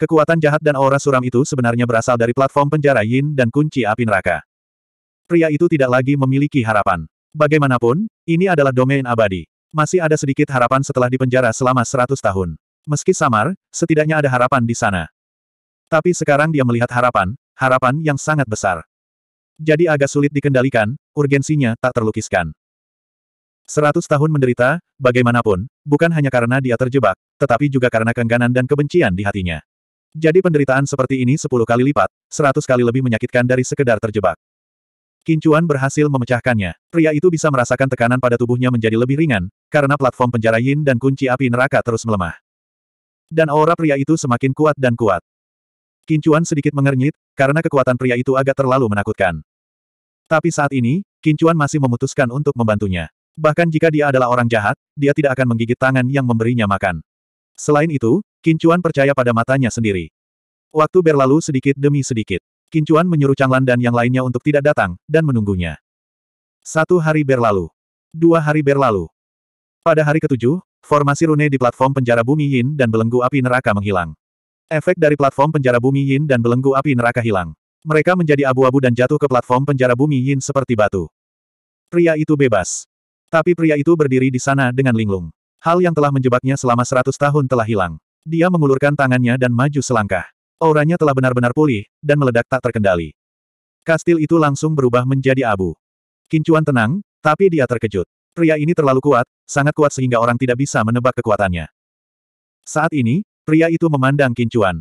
Kekuatan jahat dan aura suram itu sebenarnya berasal dari platform penjara Yin dan kunci api neraka. Pria itu tidak lagi memiliki harapan. Bagaimanapun, ini adalah domain abadi. Masih ada sedikit harapan setelah dipenjara selama 100 tahun. Meski samar, setidaknya ada harapan di sana. Tapi sekarang dia melihat harapan, harapan yang sangat besar. Jadi agak sulit dikendalikan, urgensinya tak terlukiskan. Seratus tahun menderita, bagaimanapun, bukan hanya karena dia terjebak, tetapi juga karena keengganan dan kebencian di hatinya. Jadi penderitaan seperti ini sepuluh kali lipat, seratus kali lebih menyakitkan dari sekedar terjebak. Kincuan berhasil memecahkannya. Pria itu bisa merasakan tekanan pada tubuhnya menjadi lebih ringan, karena platform penjara yin dan kunci api neraka terus melemah. Dan aura pria itu semakin kuat dan kuat. Kincuan sedikit mengernyit, karena kekuatan pria itu agak terlalu menakutkan. Tapi saat ini, Kincuan masih memutuskan untuk membantunya. Bahkan jika dia adalah orang jahat, dia tidak akan menggigit tangan yang memberinya makan. Selain itu, Kincuan percaya pada matanya sendiri. Waktu berlalu sedikit demi sedikit. Kincuan menyuruh Changlan dan yang lainnya untuk tidak datang, dan menunggunya. Satu hari berlalu. Dua hari berlalu. Pada hari ketujuh, formasi rune di platform penjara bumi Yin dan belenggu api neraka menghilang. Efek dari platform penjara bumi Yin dan belenggu api neraka hilang. Mereka menjadi abu-abu dan jatuh ke platform penjara bumi Yin seperti batu. Pria itu bebas. Tapi pria itu berdiri di sana dengan linglung. Hal yang telah menjebaknya selama seratus tahun telah hilang. Dia mengulurkan tangannya dan maju selangkah. Auranya telah benar-benar pulih, dan meledak tak terkendali. Kastil itu langsung berubah menjadi abu. Kincuan tenang, tapi dia terkejut. Pria ini terlalu kuat, sangat kuat sehingga orang tidak bisa menebak kekuatannya. Saat ini, pria itu memandang Kincuan.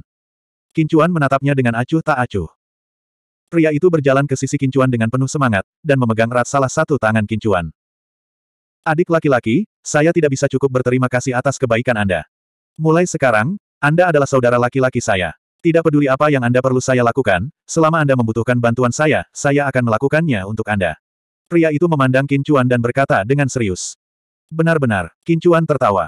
Kincuan menatapnya dengan acuh tak acuh. Pria itu berjalan ke sisi Kincuan dengan penuh semangat, dan memegang erat salah satu tangan Kincuan. Adik laki-laki, saya tidak bisa cukup berterima kasih atas kebaikan Anda. Mulai sekarang, Anda adalah saudara laki-laki saya. Tidak peduli apa yang Anda perlu saya lakukan, selama Anda membutuhkan bantuan saya, saya akan melakukannya untuk Anda. Pria itu memandang Kincuan dan berkata dengan serius. Benar-benar, Kincuan tertawa.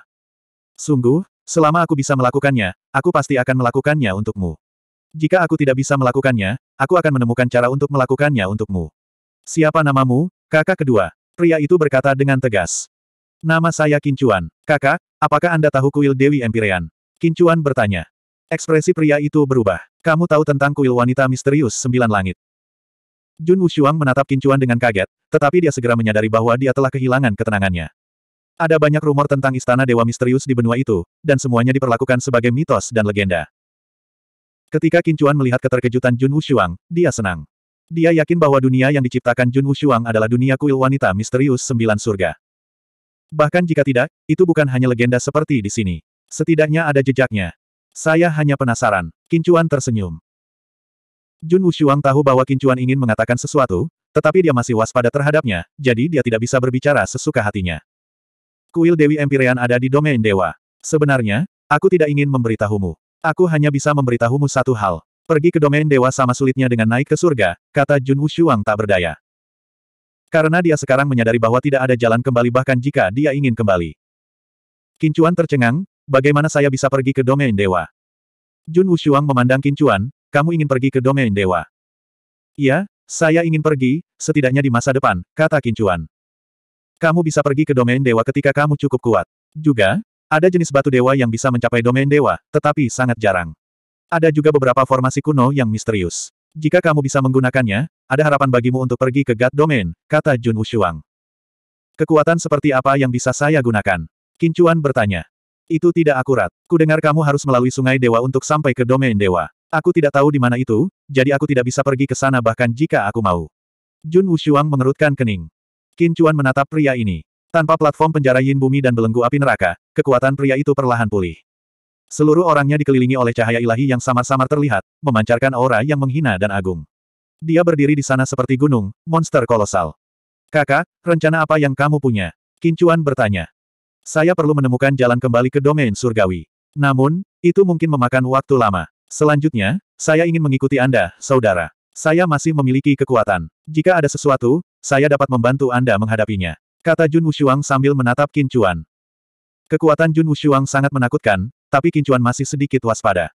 Sungguh, selama aku bisa melakukannya, aku pasti akan melakukannya untukmu. Jika aku tidak bisa melakukannya, aku akan menemukan cara untuk melakukannya untukmu. Siapa namamu, kakak kedua? Pria itu berkata dengan tegas. Nama saya Kincuan. Kakak, apakah Anda tahu kuil Dewi Empirean? Kincuan bertanya. Ekspresi pria itu berubah. Kamu tahu tentang kuil wanita misterius sembilan langit. Jun Wushuang menatap Kincuan dengan kaget, tetapi dia segera menyadari bahwa dia telah kehilangan ketenangannya. Ada banyak rumor tentang istana dewa misterius di benua itu, dan semuanya diperlakukan sebagai mitos dan legenda. Ketika Kincuan melihat keterkejutan Jun Wushuang, dia senang. Dia yakin bahwa dunia yang diciptakan Jun Wushuang adalah dunia kuil wanita misterius sembilan surga. Bahkan jika tidak, itu bukan hanya legenda seperti di sini. Setidaknya ada jejaknya. Saya hanya penasaran. Kincuan tersenyum. Jun Wushuang tahu bahwa Kincuan ingin mengatakan sesuatu, tetapi dia masih waspada terhadapnya, jadi dia tidak bisa berbicara sesuka hatinya. Kuil Dewi Empyrean ada di domain dewa. Sebenarnya, aku tidak ingin memberitahumu. Aku hanya bisa memberitahumu satu hal. Pergi ke domain dewa sama sulitnya dengan naik ke surga, kata Jun Wushuang tak berdaya. Karena dia sekarang menyadari bahwa tidak ada jalan kembali bahkan jika dia ingin kembali. Kincuan tercengang, bagaimana saya bisa pergi ke domain dewa? Jun Wushuang memandang Kincuan, kamu ingin pergi ke domain dewa. Iya, saya ingin pergi, setidaknya di masa depan, kata Kincuan. Kamu bisa pergi ke domain dewa ketika kamu cukup kuat. Juga, ada jenis batu dewa yang bisa mencapai domain dewa, tetapi sangat jarang. Ada juga beberapa formasi kuno yang misterius. Jika kamu bisa menggunakannya, ada harapan bagimu untuk pergi ke God Domain, kata Jun Wushuang. Kekuatan seperti apa yang bisa saya gunakan? Kincuan bertanya. Itu tidak akurat. Kudengar kamu harus melalui sungai dewa untuk sampai ke domain dewa. Aku tidak tahu di mana itu, jadi aku tidak bisa pergi ke sana bahkan jika aku mau. Jun Wushuang mengerutkan kening. Kincuan menatap pria ini. Tanpa platform penjara Yin Bumi dan belenggu api neraka, kekuatan pria itu perlahan pulih. Seluruh orangnya dikelilingi oleh cahaya ilahi yang samar-samar terlihat, memancarkan aura yang menghina dan agung. Dia berdiri di sana seperti gunung, monster kolosal. Kakak, rencana apa yang kamu punya? Kincuan bertanya. Saya perlu menemukan jalan kembali ke domain surgawi. Namun, itu mungkin memakan waktu lama. Selanjutnya, saya ingin mengikuti Anda, saudara. Saya masih memiliki kekuatan. Jika ada sesuatu, saya dapat membantu Anda menghadapinya. Kata Jun Wushuang sambil menatap Kincuan. Kekuatan Jun Wushuang sangat menakutkan, tapi Kincuan masih sedikit waspada.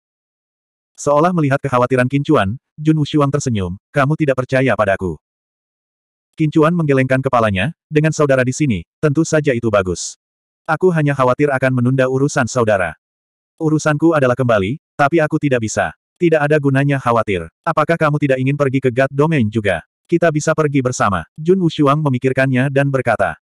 Seolah melihat kekhawatiran Kincuan, Jun Wushuang tersenyum, kamu tidak percaya padaku. Kincuan menggelengkan kepalanya, dengan saudara di sini, tentu saja itu bagus. Aku hanya khawatir akan menunda urusan saudara. Urusanku adalah kembali, tapi aku tidak bisa. Tidak ada gunanya khawatir. Apakah kamu tidak ingin pergi ke God Domain juga? Kita bisa pergi bersama. Jun Wushuang memikirkannya dan berkata.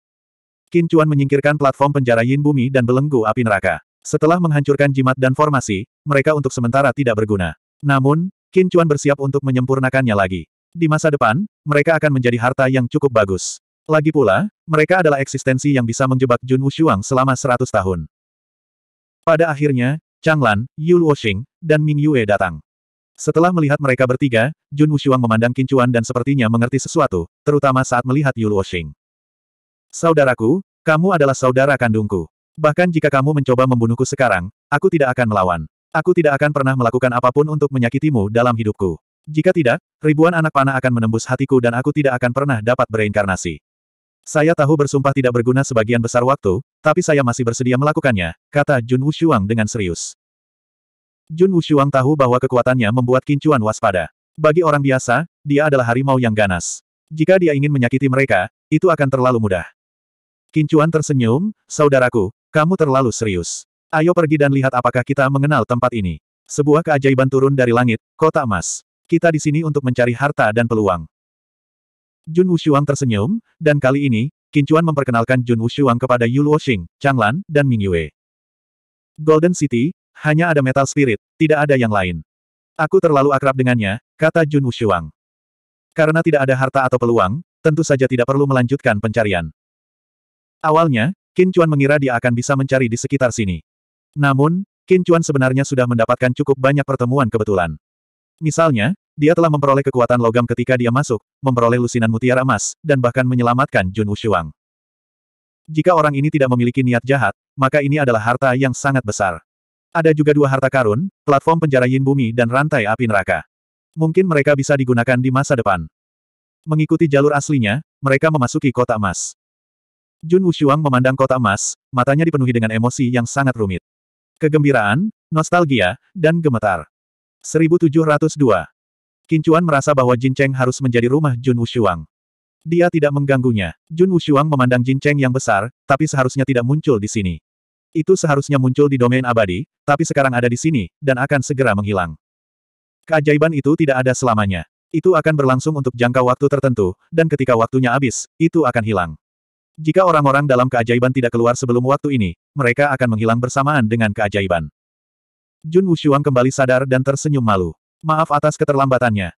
Kincuan menyingkirkan platform penjara Yin Bumi dan belenggu api neraka. Setelah menghancurkan jimat dan formasi, mereka untuk sementara tidak berguna. Namun, Qin Chuan bersiap untuk menyempurnakannya lagi. Di masa depan, mereka akan menjadi harta yang cukup bagus. Lagi pula, mereka adalah eksistensi yang bisa menjebak Jun Wushuang selama 100 tahun. Pada akhirnya, Chang Lan, Yu Luoxing, dan Ming Yue datang. Setelah melihat mereka bertiga, Jun Wushuang memandang Qin Chuan dan sepertinya mengerti sesuatu, terutama saat melihat Yu Luoxing. Saudaraku, kamu adalah saudara kandungku. Bahkan jika kamu mencoba membunuhku sekarang, aku tidak akan melawan. Aku tidak akan pernah melakukan apapun untuk menyakitimu dalam hidupku. Jika tidak, ribuan anak panah akan menembus hatiku dan aku tidak akan pernah dapat bereinkarnasi. Saya tahu bersumpah tidak berguna sebagian besar waktu, tapi saya masih bersedia melakukannya, kata Jun Wushuang dengan serius. Jun Wushuang tahu bahwa kekuatannya membuat Kincuan waspada. Bagi orang biasa, dia adalah harimau yang ganas. Jika dia ingin menyakiti mereka, itu akan terlalu mudah. Kincuan tersenyum, saudaraku, kamu terlalu serius. Ayo pergi dan lihat apakah kita mengenal tempat ini. Sebuah keajaiban turun dari langit, kota emas. Kita di sini untuk mencari harta dan peluang. Jun Wushuang tersenyum, dan kali ini, Kincuan memperkenalkan Jun Wushuang kepada Yu Luoxing, Changlan, dan Ming Yue. Golden City, hanya ada Metal Spirit, tidak ada yang lain. Aku terlalu akrab dengannya, kata Jun Wushuang. Karena tidak ada harta atau peluang, tentu saja tidak perlu melanjutkan pencarian. Awalnya, Qin Chuan mengira dia akan bisa mencari di sekitar sini. Namun, Qin Chuan sebenarnya sudah mendapatkan cukup banyak pertemuan kebetulan. Misalnya, dia telah memperoleh kekuatan logam ketika dia masuk, memperoleh lusinan mutiara emas, dan bahkan menyelamatkan Jun Wushuang. Jika orang ini tidak memiliki niat jahat, maka ini adalah harta yang sangat besar. Ada juga dua harta karun, platform penjara Yin Bumi dan rantai api neraka. Mungkin mereka bisa digunakan di masa depan. Mengikuti jalur aslinya, mereka memasuki kota emas. Jun Wushuang memandang kota emas, matanya dipenuhi dengan emosi yang sangat rumit. Kegembiraan, nostalgia, dan gemetar. 1702. Kincuan merasa bahwa Jin Cheng harus menjadi rumah Jun Wushuang. Dia tidak mengganggunya. Jun Wushuang memandang Jin Cheng yang besar, tapi seharusnya tidak muncul di sini. Itu seharusnya muncul di domain abadi, tapi sekarang ada di sini, dan akan segera menghilang. Keajaiban itu tidak ada selamanya. Itu akan berlangsung untuk jangka waktu tertentu, dan ketika waktunya habis, itu akan hilang. Jika orang-orang dalam keajaiban tidak keluar sebelum waktu ini, mereka akan menghilang bersamaan dengan keajaiban. Jun Wushuang kembali sadar dan tersenyum malu. Maaf atas keterlambatannya.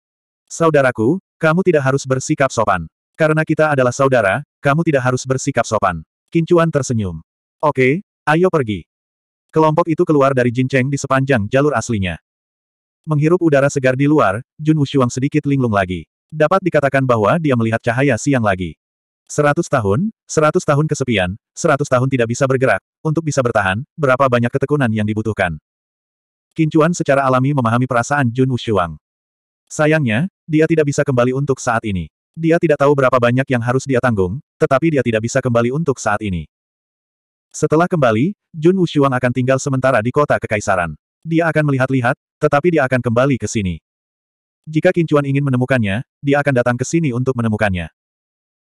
Saudaraku, kamu tidak harus bersikap sopan. Karena kita adalah saudara, kamu tidak harus bersikap sopan. Kincuan tersenyum. Oke, ayo pergi. Kelompok itu keluar dari Jincheng di sepanjang jalur aslinya. Menghirup udara segar di luar, Jun Wushuang sedikit linglung lagi. Dapat dikatakan bahwa dia melihat cahaya siang lagi. Seratus tahun, seratus tahun kesepian, seratus tahun tidak bisa bergerak, untuk bisa bertahan, berapa banyak ketekunan yang dibutuhkan. Kincuan secara alami memahami perasaan Jun Wushuang. Sayangnya, dia tidak bisa kembali untuk saat ini. Dia tidak tahu berapa banyak yang harus dia tanggung, tetapi dia tidak bisa kembali untuk saat ini. Setelah kembali, Jun Wushuang akan tinggal sementara di kota kekaisaran. Dia akan melihat-lihat, tetapi dia akan kembali ke sini. Jika Kincuan ingin menemukannya, dia akan datang ke sini untuk menemukannya.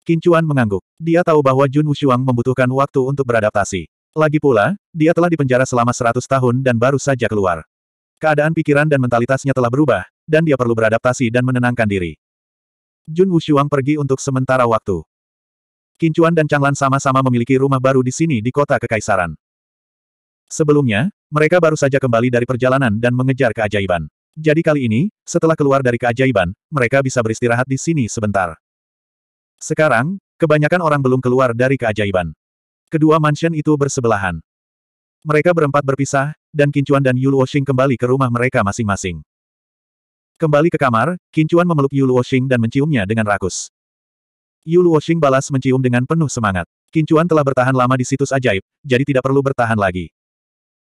Kincuan mengangguk. Dia tahu bahwa Jun Wushuang membutuhkan waktu untuk beradaptasi. Lagi pula, dia telah dipenjara selama 100 tahun dan baru saja keluar. Keadaan pikiran dan mentalitasnya telah berubah, dan dia perlu beradaptasi dan menenangkan diri. Jun Wushuang pergi untuk sementara waktu. Kincuan dan Changlan sama-sama memiliki rumah baru di sini di kota Kekaisaran. Sebelumnya, mereka baru saja kembali dari perjalanan dan mengejar keajaiban. Jadi kali ini, setelah keluar dari keajaiban, mereka bisa beristirahat di sini sebentar. Sekarang, kebanyakan orang belum keluar dari keajaiban. Kedua mansion itu bersebelahan. Mereka berempat berpisah, dan Kincuan dan Yulu Oshing kembali ke rumah mereka masing-masing. Kembali ke kamar, Kincuan memeluk Yulu Oshing dan menciumnya dengan rakus. Yulu Oshing balas mencium dengan penuh semangat. Kincuan telah bertahan lama di situs ajaib, jadi tidak perlu bertahan lagi.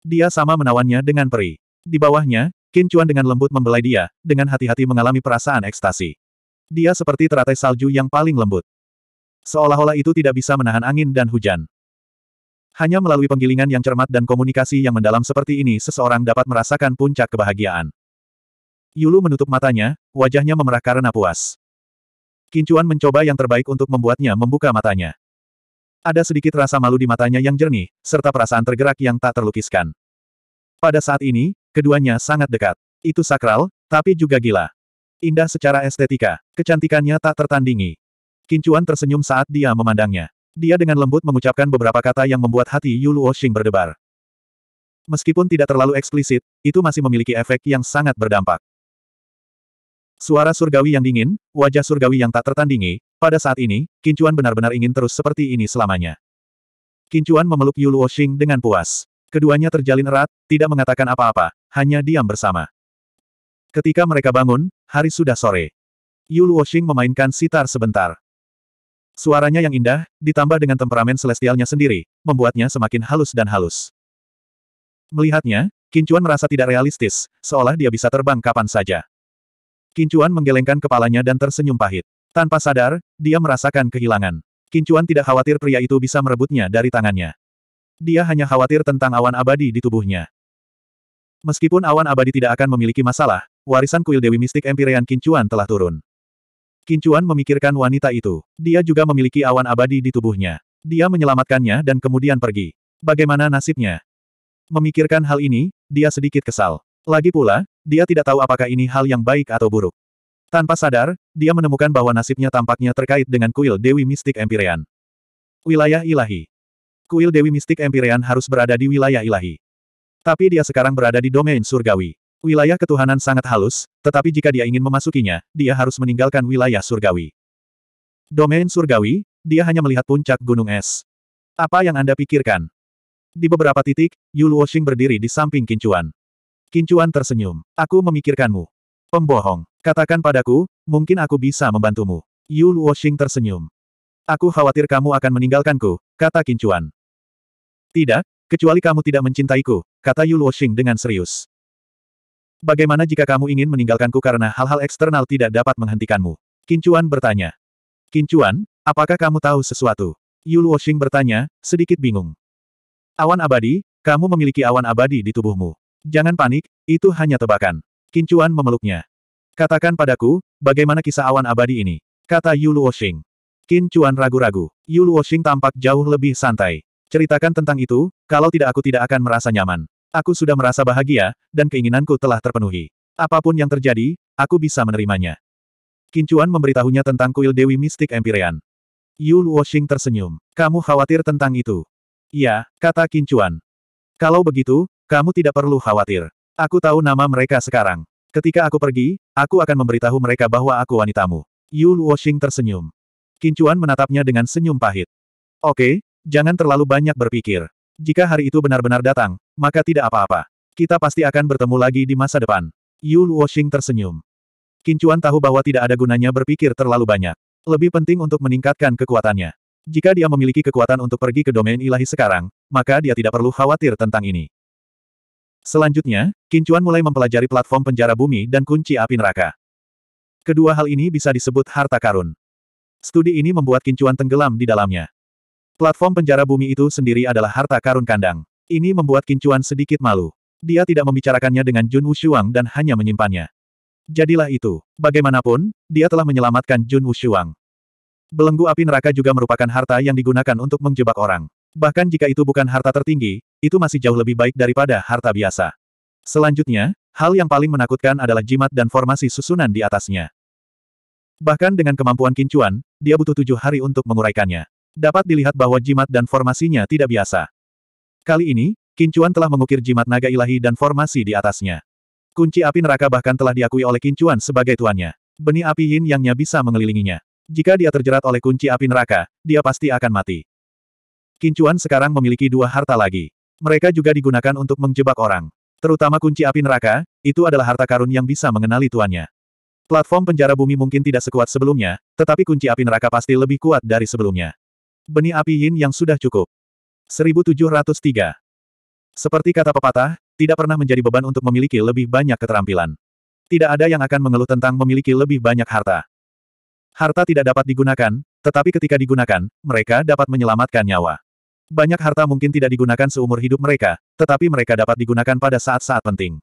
Dia sama menawannya dengan peri. Di bawahnya, Kincuan dengan lembut membelai dia, dengan hati-hati mengalami perasaan ekstasi. Dia seperti teratai salju yang paling lembut. Seolah-olah itu tidak bisa menahan angin dan hujan. Hanya melalui penggilingan yang cermat dan komunikasi yang mendalam seperti ini seseorang dapat merasakan puncak kebahagiaan. Yulu menutup matanya, wajahnya memerah karena puas. Kincuan mencoba yang terbaik untuk membuatnya membuka matanya. Ada sedikit rasa malu di matanya yang jernih, serta perasaan tergerak yang tak terlukiskan. Pada saat ini, keduanya sangat dekat. Itu sakral, tapi juga gila. Indah secara estetika, kecantikannya tak tertandingi. Kincuan tersenyum saat dia memandangnya. Dia dengan lembut mengucapkan beberapa kata yang membuat hati Yulu Xing berdebar. Meskipun tidak terlalu eksplisit, itu masih memiliki efek yang sangat berdampak. Suara surgawi yang dingin, wajah surgawi yang tak tertandingi, pada saat ini, Kincuan benar-benar ingin terus seperti ini selamanya. Kincuan memeluk Yulu Xing dengan puas. Keduanya terjalin erat, tidak mengatakan apa-apa, hanya diam bersama. Ketika mereka bangun, Hari sudah sore. Yu Luoxing memainkan sitar sebentar. Suaranya yang indah, ditambah dengan temperamen celestialnya sendiri, membuatnya semakin halus dan halus. Melihatnya, Kincuan merasa tidak realistis, seolah dia bisa terbang kapan saja. Kincuan menggelengkan kepalanya dan tersenyum pahit. Tanpa sadar, dia merasakan kehilangan. Kincuan tidak khawatir pria itu bisa merebutnya dari tangannya. Dia hanya khawatir tentang awan abadi di tubuhnya. Meskipun awan abadi tidak akan memiliki masalah, warisan kuil Dewi Mistik Empirean Kincuan telah turun. Kincuan memikirkan wanita itu. Dia juga memiliki awan abadi di tubuhnya. Dia menyelamatkannya dan kemudian pergi. Bagaimana nasibnya? Memikirkan hal ini, dia sedikit kesal. Lagi pula, dia tidak tahu apakah ini hal yang baik atau buruk. Tanpa sadar, dia menemukan bahwa nasibnya tampaknya terkait dengan kuil Dewi Mistik Empirean. Wilayah Ilahi Kuil Dewi Mistik Empirean harus berada di wilayah ilahi. Tapi dia sekarang berada di domain surgawi. Wilayah ketuhanan sangat halus, tetapi jika dia ingin memasukinya, dia harus meninggalkan wilayah surgawi. Domain surgawi, dia hanya melihat puncak gunung es. Apa yang Anda pikirkan? Di beberapa titik, Yu Washing berdiri di samping Kincuan. Kincuan tersenyum. Aku memikirkanmu. Pembohong. Katakan padaku, mungkin aku bisa membantumu. Yu Washing tersenyum. Aku khawatir kamu akan meninggalkanku, kata Kincuan. Tidak, kecuali kamu tidak mencintaiku, kata Yu Washing dengan serius. Bagaimana jika kamu ingin meninggalkanku karena hal-hal eksternal tidak dapat menghentikanmu? Kincuan bertanya. Kincuan, apakah kamu tahu sesuatu? Yul Washing bertanya, sedikit bingung. Awan abadi, kamu memiliki awan abadi di tubuhmu. Jangan panik, itu hanya tebakan. Kincuan memeluknya. Katakan padaku, bagaimana kisah awan abadi ini? Kata Yul Washing. Kincuan ragu-ragu. Yul Washing tampak jauh lebih santai. Ceritakan tentang itu, kalau tidak aku tidak akan merasa nyaman. Aku sudah merasa bahagia, dan keinginanku telah terpenuhi. Apapun yang terjadi, aku bisa menerimanya. Kincuan memberitahunya tentang kuil Dewi Mistik Empyrean. Yu Luoxing tersenyum. Kamu khawatir tentang itu? Ya, kata Kincuan. Kalau begitu, kamu tidak perlu khawatir. Aku tahu nama mereka sekarang. Ketika aku pergi, aku akan memberitahu mereka bahwa aku wanitamu. Yu Luoxing tersenyum. Kincuan menatapnya dengan senyum pahit. Oke, jangan terlalu banyak berpikir. Jika hari itu benar-benar datang, maka tidak apa-apa. Kita pasti akan bertemu lagi di masa depan. Yu Luoxing tersenyum. Kincuan tahu bahwa tidak ada gunanya berpikir terlalu banyak. Lebih penting untuk meningkatkan kekuatannya. Jika dia memiliki kekuatan untuk pergi ke domain ilahi sekarang, maka dia tidak perlu khawatir tentang ini. Selanjutnya, Kincuan mulai mempelajari platform penjara bumi dan kunci api neraka. Kedua hal ini bisa disebut harta karun. Studi ini membuat Kincuan tenggelam di dalamnya. Platform penjara bumi itu sendiri adalah harta karun kandang. Ini membuat Kincuan sedikit malu. Dia tidak membicarakannya dengan Jun Wushuang dan hanya menyimpannya. Jadilah itu. Bagaimanapun, dia telah menyelamatkan Jun Wushuang. Belenggu api neraka juga merupakan harta yang digunakan untuk menjebak orang. Bahkan jika itu bukan harta tertinggi, itu masih jauh lebih baik daripada harta biasa. Selanjutnya, hal yang paling menakutkan adalah jimat dan formasi susunan di atasnya. Bahkan dengan kemampuan kincuan, dia butuh tujuh hari untuk menguraikannya. Dapat dilihat bahwa jimat dan formasinya tidak biasa. Kali ini, Kincuan telah mengukir jimat naga ilahi dan formasi di atasnya. Kunci api neraka bahkan telah diakui oleh Kincuan sebagai tuannya. Benih api yin yangnya bisa mengelilinginya. Jika dia terjerat oleh kunci api neraka, dia pasti akan mati. Kincuan sekarang memiliki dua harta lagi. Mereka juga digunakan untuk menjebak orang. Terutama kunci api neraka, itu adalah harta karun yang bisa mengenali tuannya. Platform penjara bumi mungkin tidak sekuat sebelumnya, tetapi kunci api neraka pasti lebih kuat dari sebelumnya. Benih api yin yang sudah cukup. 1703. Seperti kata pepatah, tidak pernah menjadi beban untuk memiliki lebih banyak keterampilan. Tidak ada yang akan mengeluh tentang memiliki lebih banyak harta. Harta tidak dapat digunakan, tetapi ketika digunakan, mereka dapat menyelamatkan nyawa. Banyak harta mungkin tidak digunakan seumur hidup mereka, tetapi mereka dapat digunakan pada saat-saat penting.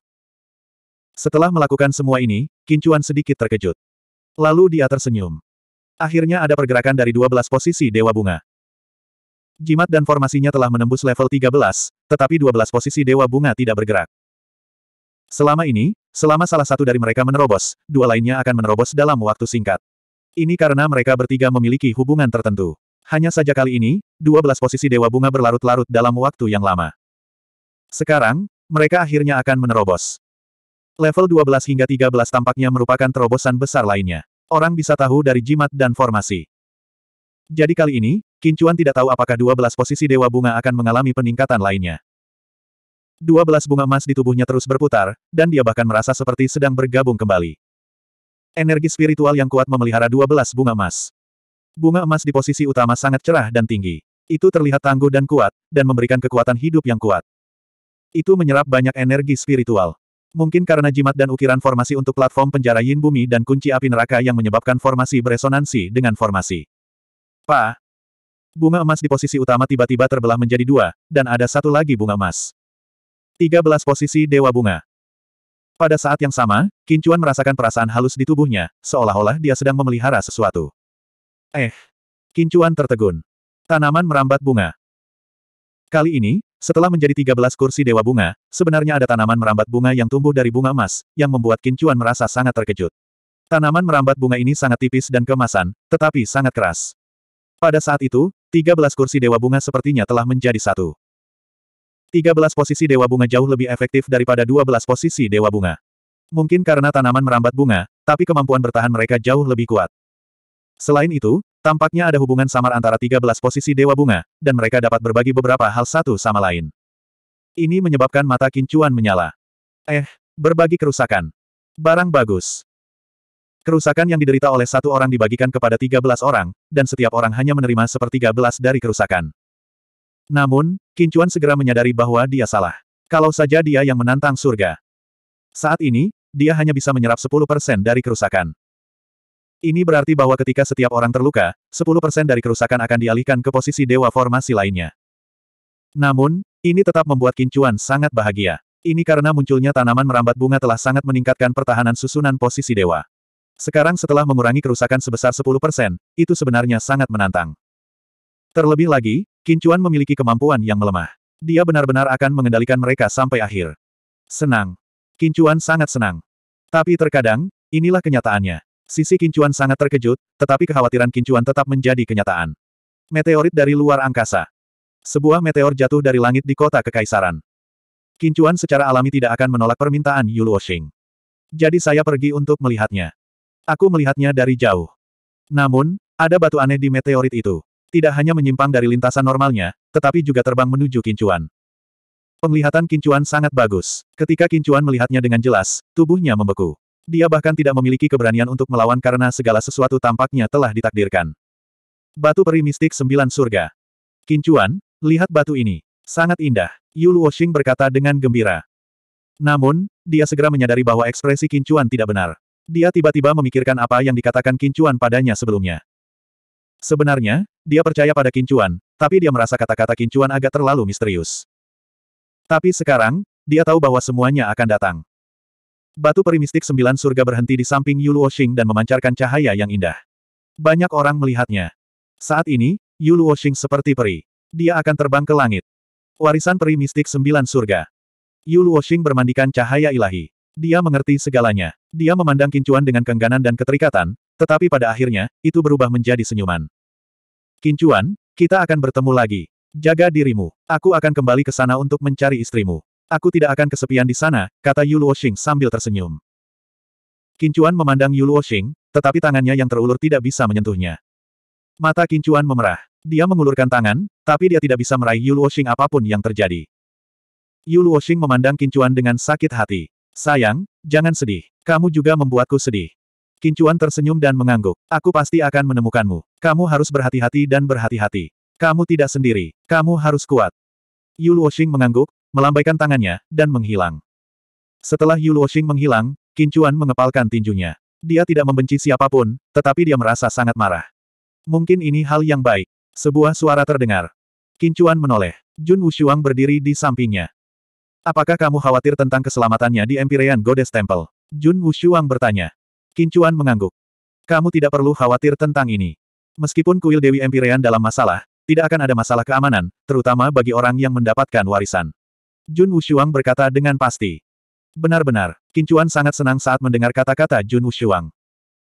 Setelah melakukan semua ini, Kincuan sedikit terkejut. Lalu dia tersenyum. Akhirnya ada pergerakan dari 12 posisi Dewa Bunga. Jimat dan formasinya telah menembus level 13, tetapi 12 posisi Dewa Bunga tidak bergerak. Selama ini, selama salah satu dari mereka menerobos, dua lainnya akan menerobos dalam waktu singkat. Ini karena mereka bertiga memiliki hubungan tertentu. Hanya saja kali ini, 12 posisi Dewa Bunga berlarut-larut dalam waktu yang lama. Sekarang, mereka akhirnya akan menerobos. Level 12 hingga 13 tampaknya merupakan terobosan besar lainnya. Orang bisa tahu dari jimat dan formasi. Jadi kali ini, Kincuan tidak tahu apakah 12 posisi Dewa Bunga akan mengalami peningkatan lainnya. 12 bunga emas di tubuhnya terus berputar, dan dia bahkan merasa seperti sedang bergabung kembali. Energi spiritual yang kuat memelihara 12 bunga emas. Bunga emas di posisi utama sangat cerah dan tinggi. Itu terlihat tangguh dan kuat, dan memberikan kekuatan hidup yang kuat. Itu menyerap banyak energi spiritual. Mungkin karena jimat dan ukiran formasi untuk platform penjara Yin Bumi dan kunci api neraka yang menyebabkan formasi beresonansi dengan formasi. Pa, Bunga emas di posisi utama tiba-tiba terbelah menjadi dua, dan ada satu lagi bunga emas. 13 posisi Dewa Bunga Pada saat yang sama, Kincuan merasakan perasaan halus di tubuhnya, seolah-olah dia sedang memelihara sesuatu. Eh! Kincuan tertegun. Tanaman merambat bunga. Kali ini, setelah menjadi 13 kursi Dewa Bunga, sebenarnya ada tanaman merambat bunga yang tumbuh dari bunga emas, yang membuat Kincuan merasa sangat terkejut. Tanaman merambat bunga ini sangat tipis dan kemasan, tetapi sangat keras. Pada saat itu, tiga belas kursi Dewa Bunga sepertinya telah menjadi satu. tiga belas posisi Dewa Bunga jauh lebih efektif daripada dua belas posisi Dewa Bunga. Mungkin karena tanaman merambat bunga, tapi kemampuan bertahan mereka jauh lebih kuat. Selain itu, tampaknya ada hubungan samar antara tiga belas posisi Dewa Bunga, dan mereka dapat berbagi beberapa hal satu sama lain. Ini menyebabkan mata kincuan menyala. Eh, berbagi kerusakan. Barang bagus. Kerusakan yang diderita oleh satu orang dibagikan kepada tiga belas orang, dan setiap orang hanya menerima sepertiga belas dari kerusakan. Namun, Kincuan segera menyadari bahwa dia salah. Kalau saja dia yang menantang surga. Saat ini, dia hanya bisa menyerap 10% dari kerusakan. Ini berarti bahwa ketika setiap orang terluka, 10% dari kerusakan akan dialihkan ke posisi dewa formasi lainnya. Namun, ini tetap membuat Kincuan sangat bahagia. Ini karena munculnya tanaman merambat bunga telah sangat meningkatkan pertahanan susunan posisi dewa. Sekarang setelah mengurangi kerusakan sebesar 10%, itu sebenarnya sangat menantang. Terlebih lagi, Kincuan memiliki kemampuan yang melemah. Dia benar-benar akan mengendalikan mereka sampai akhir. Senang. Kincuan sangat senang. Tapi terkadang, inilah kenyataannya. Sisi Kincuan sangat terkejut, tetapi kekhawatiran Kincuan tetap menjadi kenyataan. Meteorit dari luar angkasa. Sebuah meteor jatuh dari langit di kota Kekaisaran. Kincuan secara alami tidak akan menolak permintaan Yuluo Xing. Jadi saya pergi untuk melihatnya. Aku melihatnya dari jauh. Namun, ada batu aneh di meteorit itu. Tidak hanya menyimpang dari lintasan normalnya, tetapi juga terbang menuju Kincuan. Penglihatan Kincuan sangat bagus. Ketika Kincuan melihatnya dengan jelas, tubuhnya membeku. Dia bahkan tidak memiliki keberanian untuk melawan karena segala sesuatu tampaknya telah ditakdirkan. Batu peri mistik sembilan surga. Kincuan, lihat batu ini. Sangat indah, Yu Luoxing berkata dengan gembira. Namun, dia segera menyadari bahwa ekspresi Kincuan tidak benar. Dia tiba-tiba memikirkan apa yang dikatakan Kincuan padanya sebelumnya. Sebenarnya, dia percaya pada Kincuan, tapi dia merasa kata-kata Kincuan agak terlalu misterius. Tapi sekarang, dia tahu bahwa semuanya akan datang. Batu perimistik sembilan surga berhenti di samping Yuluo Luoxing dan memancarkan cahaya yang indah. Banyak orang melihatnya. Saat ini, Yuluo Luoxing seperti peri. Dia akan terbang ke langit. Warisan peri mistik sembilan surga. Yuluo Luoxing bermandikan cahaya ilahi. Dia mengerti segalanya. Dia memandang Kincuan dengan kengganan dan keterikatan, tetapi pada akhirnya, itu berubah menjadi senyuman. Kincuan, kita akan bertemu lagi. Jaga dirimu. Aku akan kembali ke sana untuk mencari istrimu. Aku tidak akan kesepian di sana, kata Yu Luoxing sambil tersenyum. Kincuan memandang Yu Luoxing, tetapi tangannya yang terulur tidak bisa menyentuhnya. Mata Kincuan memerah. Dia mengulurkan tangan, tapi dia tidak bisa meraih Yu Luoxing apapun yang terjadi. Yu Luoxing memandang Kincuan dengan sakit hati. Sayang, jangan sedih. Kamu juga membuatku sedih. Kincuan tersenyum dan mengangguk. Aku pasti akan menemukanmu. Kamu harus berhati-hati dan berhati-hati. Kamu tidak sendiri. Kamu harus kuat. Yu Luoxing mengangguk, melambaikan tangannya, dan menghilang. Setelah Yu Luoxing menghilang, Kincuan mengepalkan tinjunya. Dia tidak membenci siapapun, tetapi dia merasa sangat marah. Mungkin ini hal yang baik. Sebuah suara terdengar. Kincuan menoleh. Jun Wushuang berdiri di sampingnya. Apakah kamu khawatir tentang keselamatannya di Empyrean Goddess Temple? Jun Wushuang bertanya. Kincuan mengangguk. Kamu tidak perlu khawatir tentang ini. Meskipun kuil Dewi Empyrean dalam masalah, tidak akan ada masalah keamanan, terutama bagi orang yang mendapatkan warisan. Jun Wushuang berkata dengan pasti. Benar-benar, Kincuan sangat senang saat mendengar kata-kata Jun Wushuang.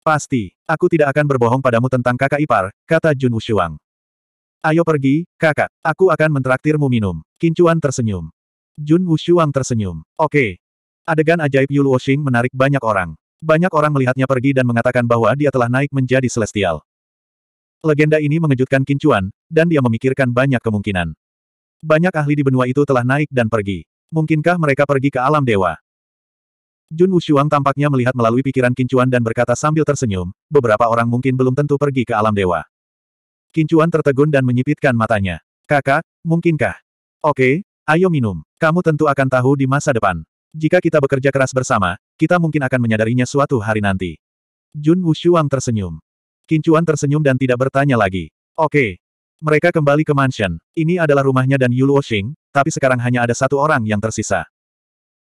Pasti, aku tidak akan berbohong padamu tentang kakak ipar, kata Jun Wushuang. Ayo pergi, kakak, aku akan mentraktirmu minum. Kincuan tersenyum. Jun Wushuang tersenyum. Oke. Adegan ajaib Yul Wuxing menarik banyak orang. Banyak orang melihatnya pergi dan mengatakan bahwa dia telah naik menjadi celestial. Legenda ini mengejutkan Kincuan, dan dia memikirkan banyak kemungkinan. Banyak ahli di benua itu telah naik dan pergi. Mungkinkah mereka pergi ke alam dewa? Jun Wushuang tampaknya melihat melalui pikiran Kincuan dan berkata sambil tersenyum, beberapa orang mungkin belum tentu pergi ke alam dewa. Kincuan tertegun dan menyipitkan matanya. Kakak, mungkinkah? Oke, Ayo minum. Kamu tentu akan tahu di masa depan. Jika kita bekerja keras bersama, kita mungkin akan menyadarinya suatu hari nanti. Jun Wushuang tersenyum. Kincuan tersenyum dan tidak bertanya lagi. Oke. Mereka kembali ke mansion. Ini adalah rumahnya dan Yu Xing, tapi sekarang hanya ada satu orang yang tersisa.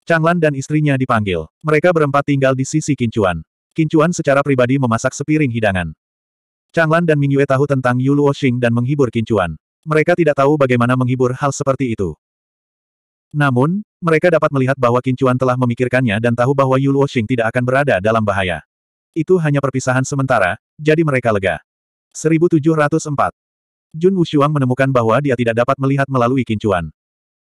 Changlan dan istrinya dipanggil. Mereka berempat tinggal di sisi Kincuan. Kincuan secara pribadi memasak sepiring hidangan. Changlan dan Mingyue tahu tentang Yu Xing dan menghibur Kincuan. Mereka tidak tahu bagaimana menghibur hal seperti itu. Namun, mereka dapat melihat bahwa Kincuan telah memikirkannya dan tahu bahwa Yu Luoxing tidak akan berada dalam bahaya. Itu hanya perpisahan sementara, jadi mereka lega. 1704. Jun Wushuang menemukan bahwa dia tidak dapat melihat melalui Kincuan.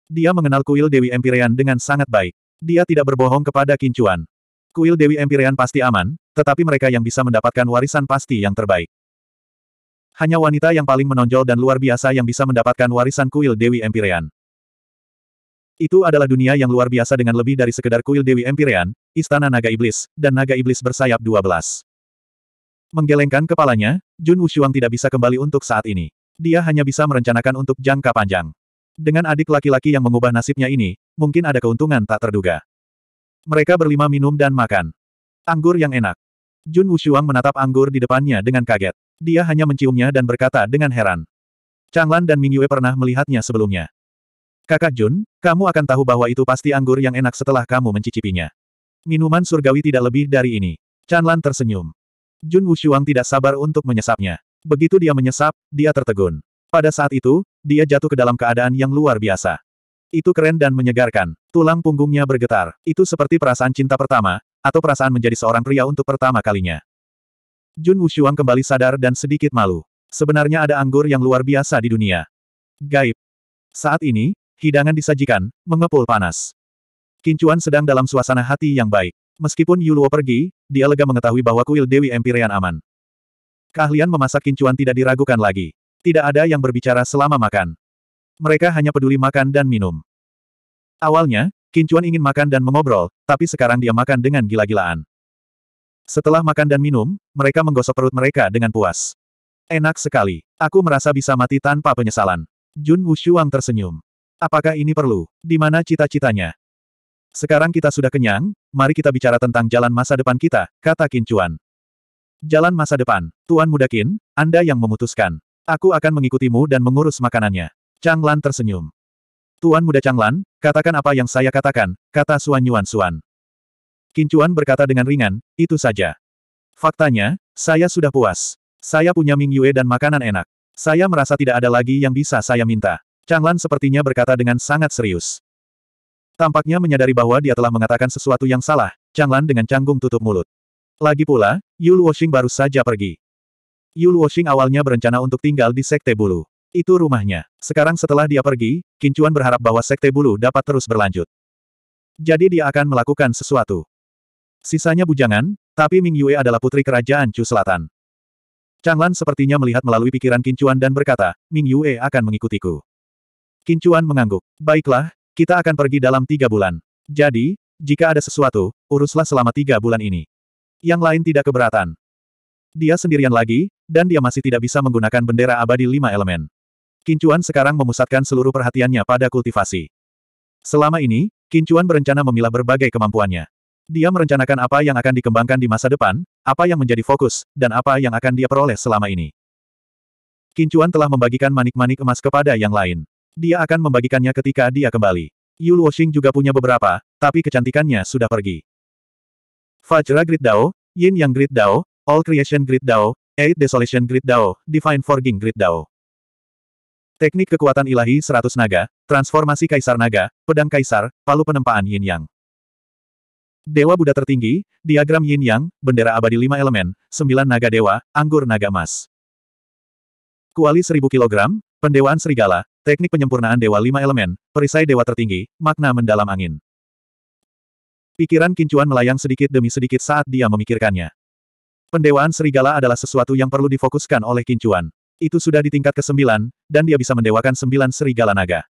Dia mengenal kuil Dewi Empyrean dengan sangat baik. Dia tidak berbohong kepada Kincuan. Kuil Dewi Empyrean pasti aman, tetapi mereka yang bisa mendapatkan warisan pasti yang terbaik. Hanya wanita yang paling menonjol dan luar biasa yang bisa mendapatkan warisan kuil Dewi Empyrean. Itu adalah dunia yang luar biasa dengan lebih dari sekedar kuil Dewi Empyrean, Istana Naga Iblis, dan Naga Iblis bersayap 12. Menggelengkan kepalanya, Jun Wushuang tidak bisa kembali untuk saat ini. Dia hanya bisa merencanakan untuk jangka panjang. Dengan adik laki-laki yang mengubah nasibnya ini, mungkin ada keuntungan tak terduga. Mereka berlima minum dan makan. Anggur yang enak. Jun Wushuang menatap anggur di depannya dengan kaget. Dia hanya menciumnya dan berkata dengan heran. Changlan dan Mingyue pernah melihatnya sebelumnya. Kakak Jun, kamu akan tahu bahwa itu pasti anggur yang enak setelah kamu mencicipinya. Minuman surgawi tidak lebih dari ini. Chanlan tersenyum. Jun Wushuang tidak sabar untuk menyesapnya. Begitu dia menyesap, dia tertegun. Pada saat itu, dia jatuh ke dalam keadaan yang luar biasa. Itu keren dan menyegarkan. Tulang punggungnya bergetar. Itu seperti perasaan cinta pertama, atau perasaan menjadi seorang pria untuk pertama kalinya. Jun Wushuang kembali sadar dan sedikit malu. Sebenarnya ada anggur yang luar biasa di dunia. Gaib. Saat ini, Hidangan disajikan, mengepul panas. Kincuan sedang dalam suasana hati yang baik. Meskipun Yuluo pergi, dia lega mengetahui bahwa kuil Dewi Empirian aman. Keahlian memasak kincuan tidak diragukan lagi. Tidak ada yang berbicara selama makan. Mereka hanya peduli makan dan minum. Awalnya, Kincuan ingin makan dan mengobrol, tapi sekarang dia makan dengan gila-gilaan. Setelah makan dan minum, mereka menggosok perut mereka dengan puas. Enak sekali. Aku merasa bisa mati tanpa penyesalan. Jun Wushuang tersenyum. Apakah ini perlu? Di mana cita-citanya? Sekarang kita sudah kenyang, mari kita bicara tentang jalan masa depan kita, kata Qin Chuan. Jalan masa depan, Tuan Muda Qin, Anda yang memutuskan. Aku akan mengikutimu dan mengurus makanannya. Chang Lan tersenyum. Tuan Muda Chang Lan, katakan apa yang saya katakan, kata Suan Yuan Suan. Qin Chuan berkata dengan ringan, itu saja. Faktanya, saya sudah puas. Saya punya Ming Yue dan makanan enak. Saya merasa tidak ada lagi yang bisa saya minta. Changlan sepertinya berkata dengan sangat serius. Tampaknya menyadari bahwa dia telah mengatakan sesuatu yang salah, Changlan dengan canggung tutup mulut. Lagi pula, Yu Luoxing baru saja pergi. Yu Luoxing awalnya berencana untuk tinggal di Sekte Bulu. Itu rumahnya. Sekarang setelah dia pergi, Kincuan berharap bahwa Sekte Bulu dapat terus berlanjut. Jadi dia akan melakukan sesuatu. Sisanya bujangan, tapi Ming Yue adalah putri kerajaan Chu Selatan. Changlan sepertinya melihat melalui pikiran Kincuan dan berkata, Ming Yue akan mengikutiku. Kincuan mengangguk. Baiklah, kita akan pergi dalam tiga bulan. Jadi, jika ada sesuatu, uruslah selama tiga bulan ini. Yang lain tidak keberatan. Dia sendirian lagi, dan dia masih tidak bisa menggunakan bendera abadi lima elemen. Kincuan sekarang memusatkan seluruh perhatiannya pada kultivasi. Selama ini, Kincuan berencana memilah berbagai kemampuannya. Dia merencanakan apa yang akan dikembangkan di masa depan, apa yang menjadi fokus, dan apa yang akan dia peroleh selama ini. Kincuan telah membagikan manik-manik emas kepada yang lain. Dia akan membagikannya ketika dia kembali. Yu Luoxing juga punya beberapa, tapi kecantikannya sudah pergi. Fajra Grid Dao, Yin Yang Grid Dao, All Creation Grid Dao, Eight Desolation Grid Dao, Divine Forging Grid Dao. Teknik kekuatan ilahi 100 naga, transformasi kaisar naga, pedang kaisar, palu penempaan Yin Yang. Dewa Buddha tertinggi, diagram yin yang, bendera abadi lima elemen, sembilan naga dewa, anggur naga emas. Kuali seribu kilogram, pendewaan serigala, Teknik penyempurnaan Dewa Lima Elemen, perisai Dewa Tertinggi, makna mendalam angin. Pikiran Kincuan melayang sedikit demi sedikit saat dia memikirkannya. Pendewaan serigala adalah sesuatu yang perlu difokuskan oleh Kincuan. Itu sudah di tingkat ke-9, dan dia bisa mendewakan sembilan serigala naga.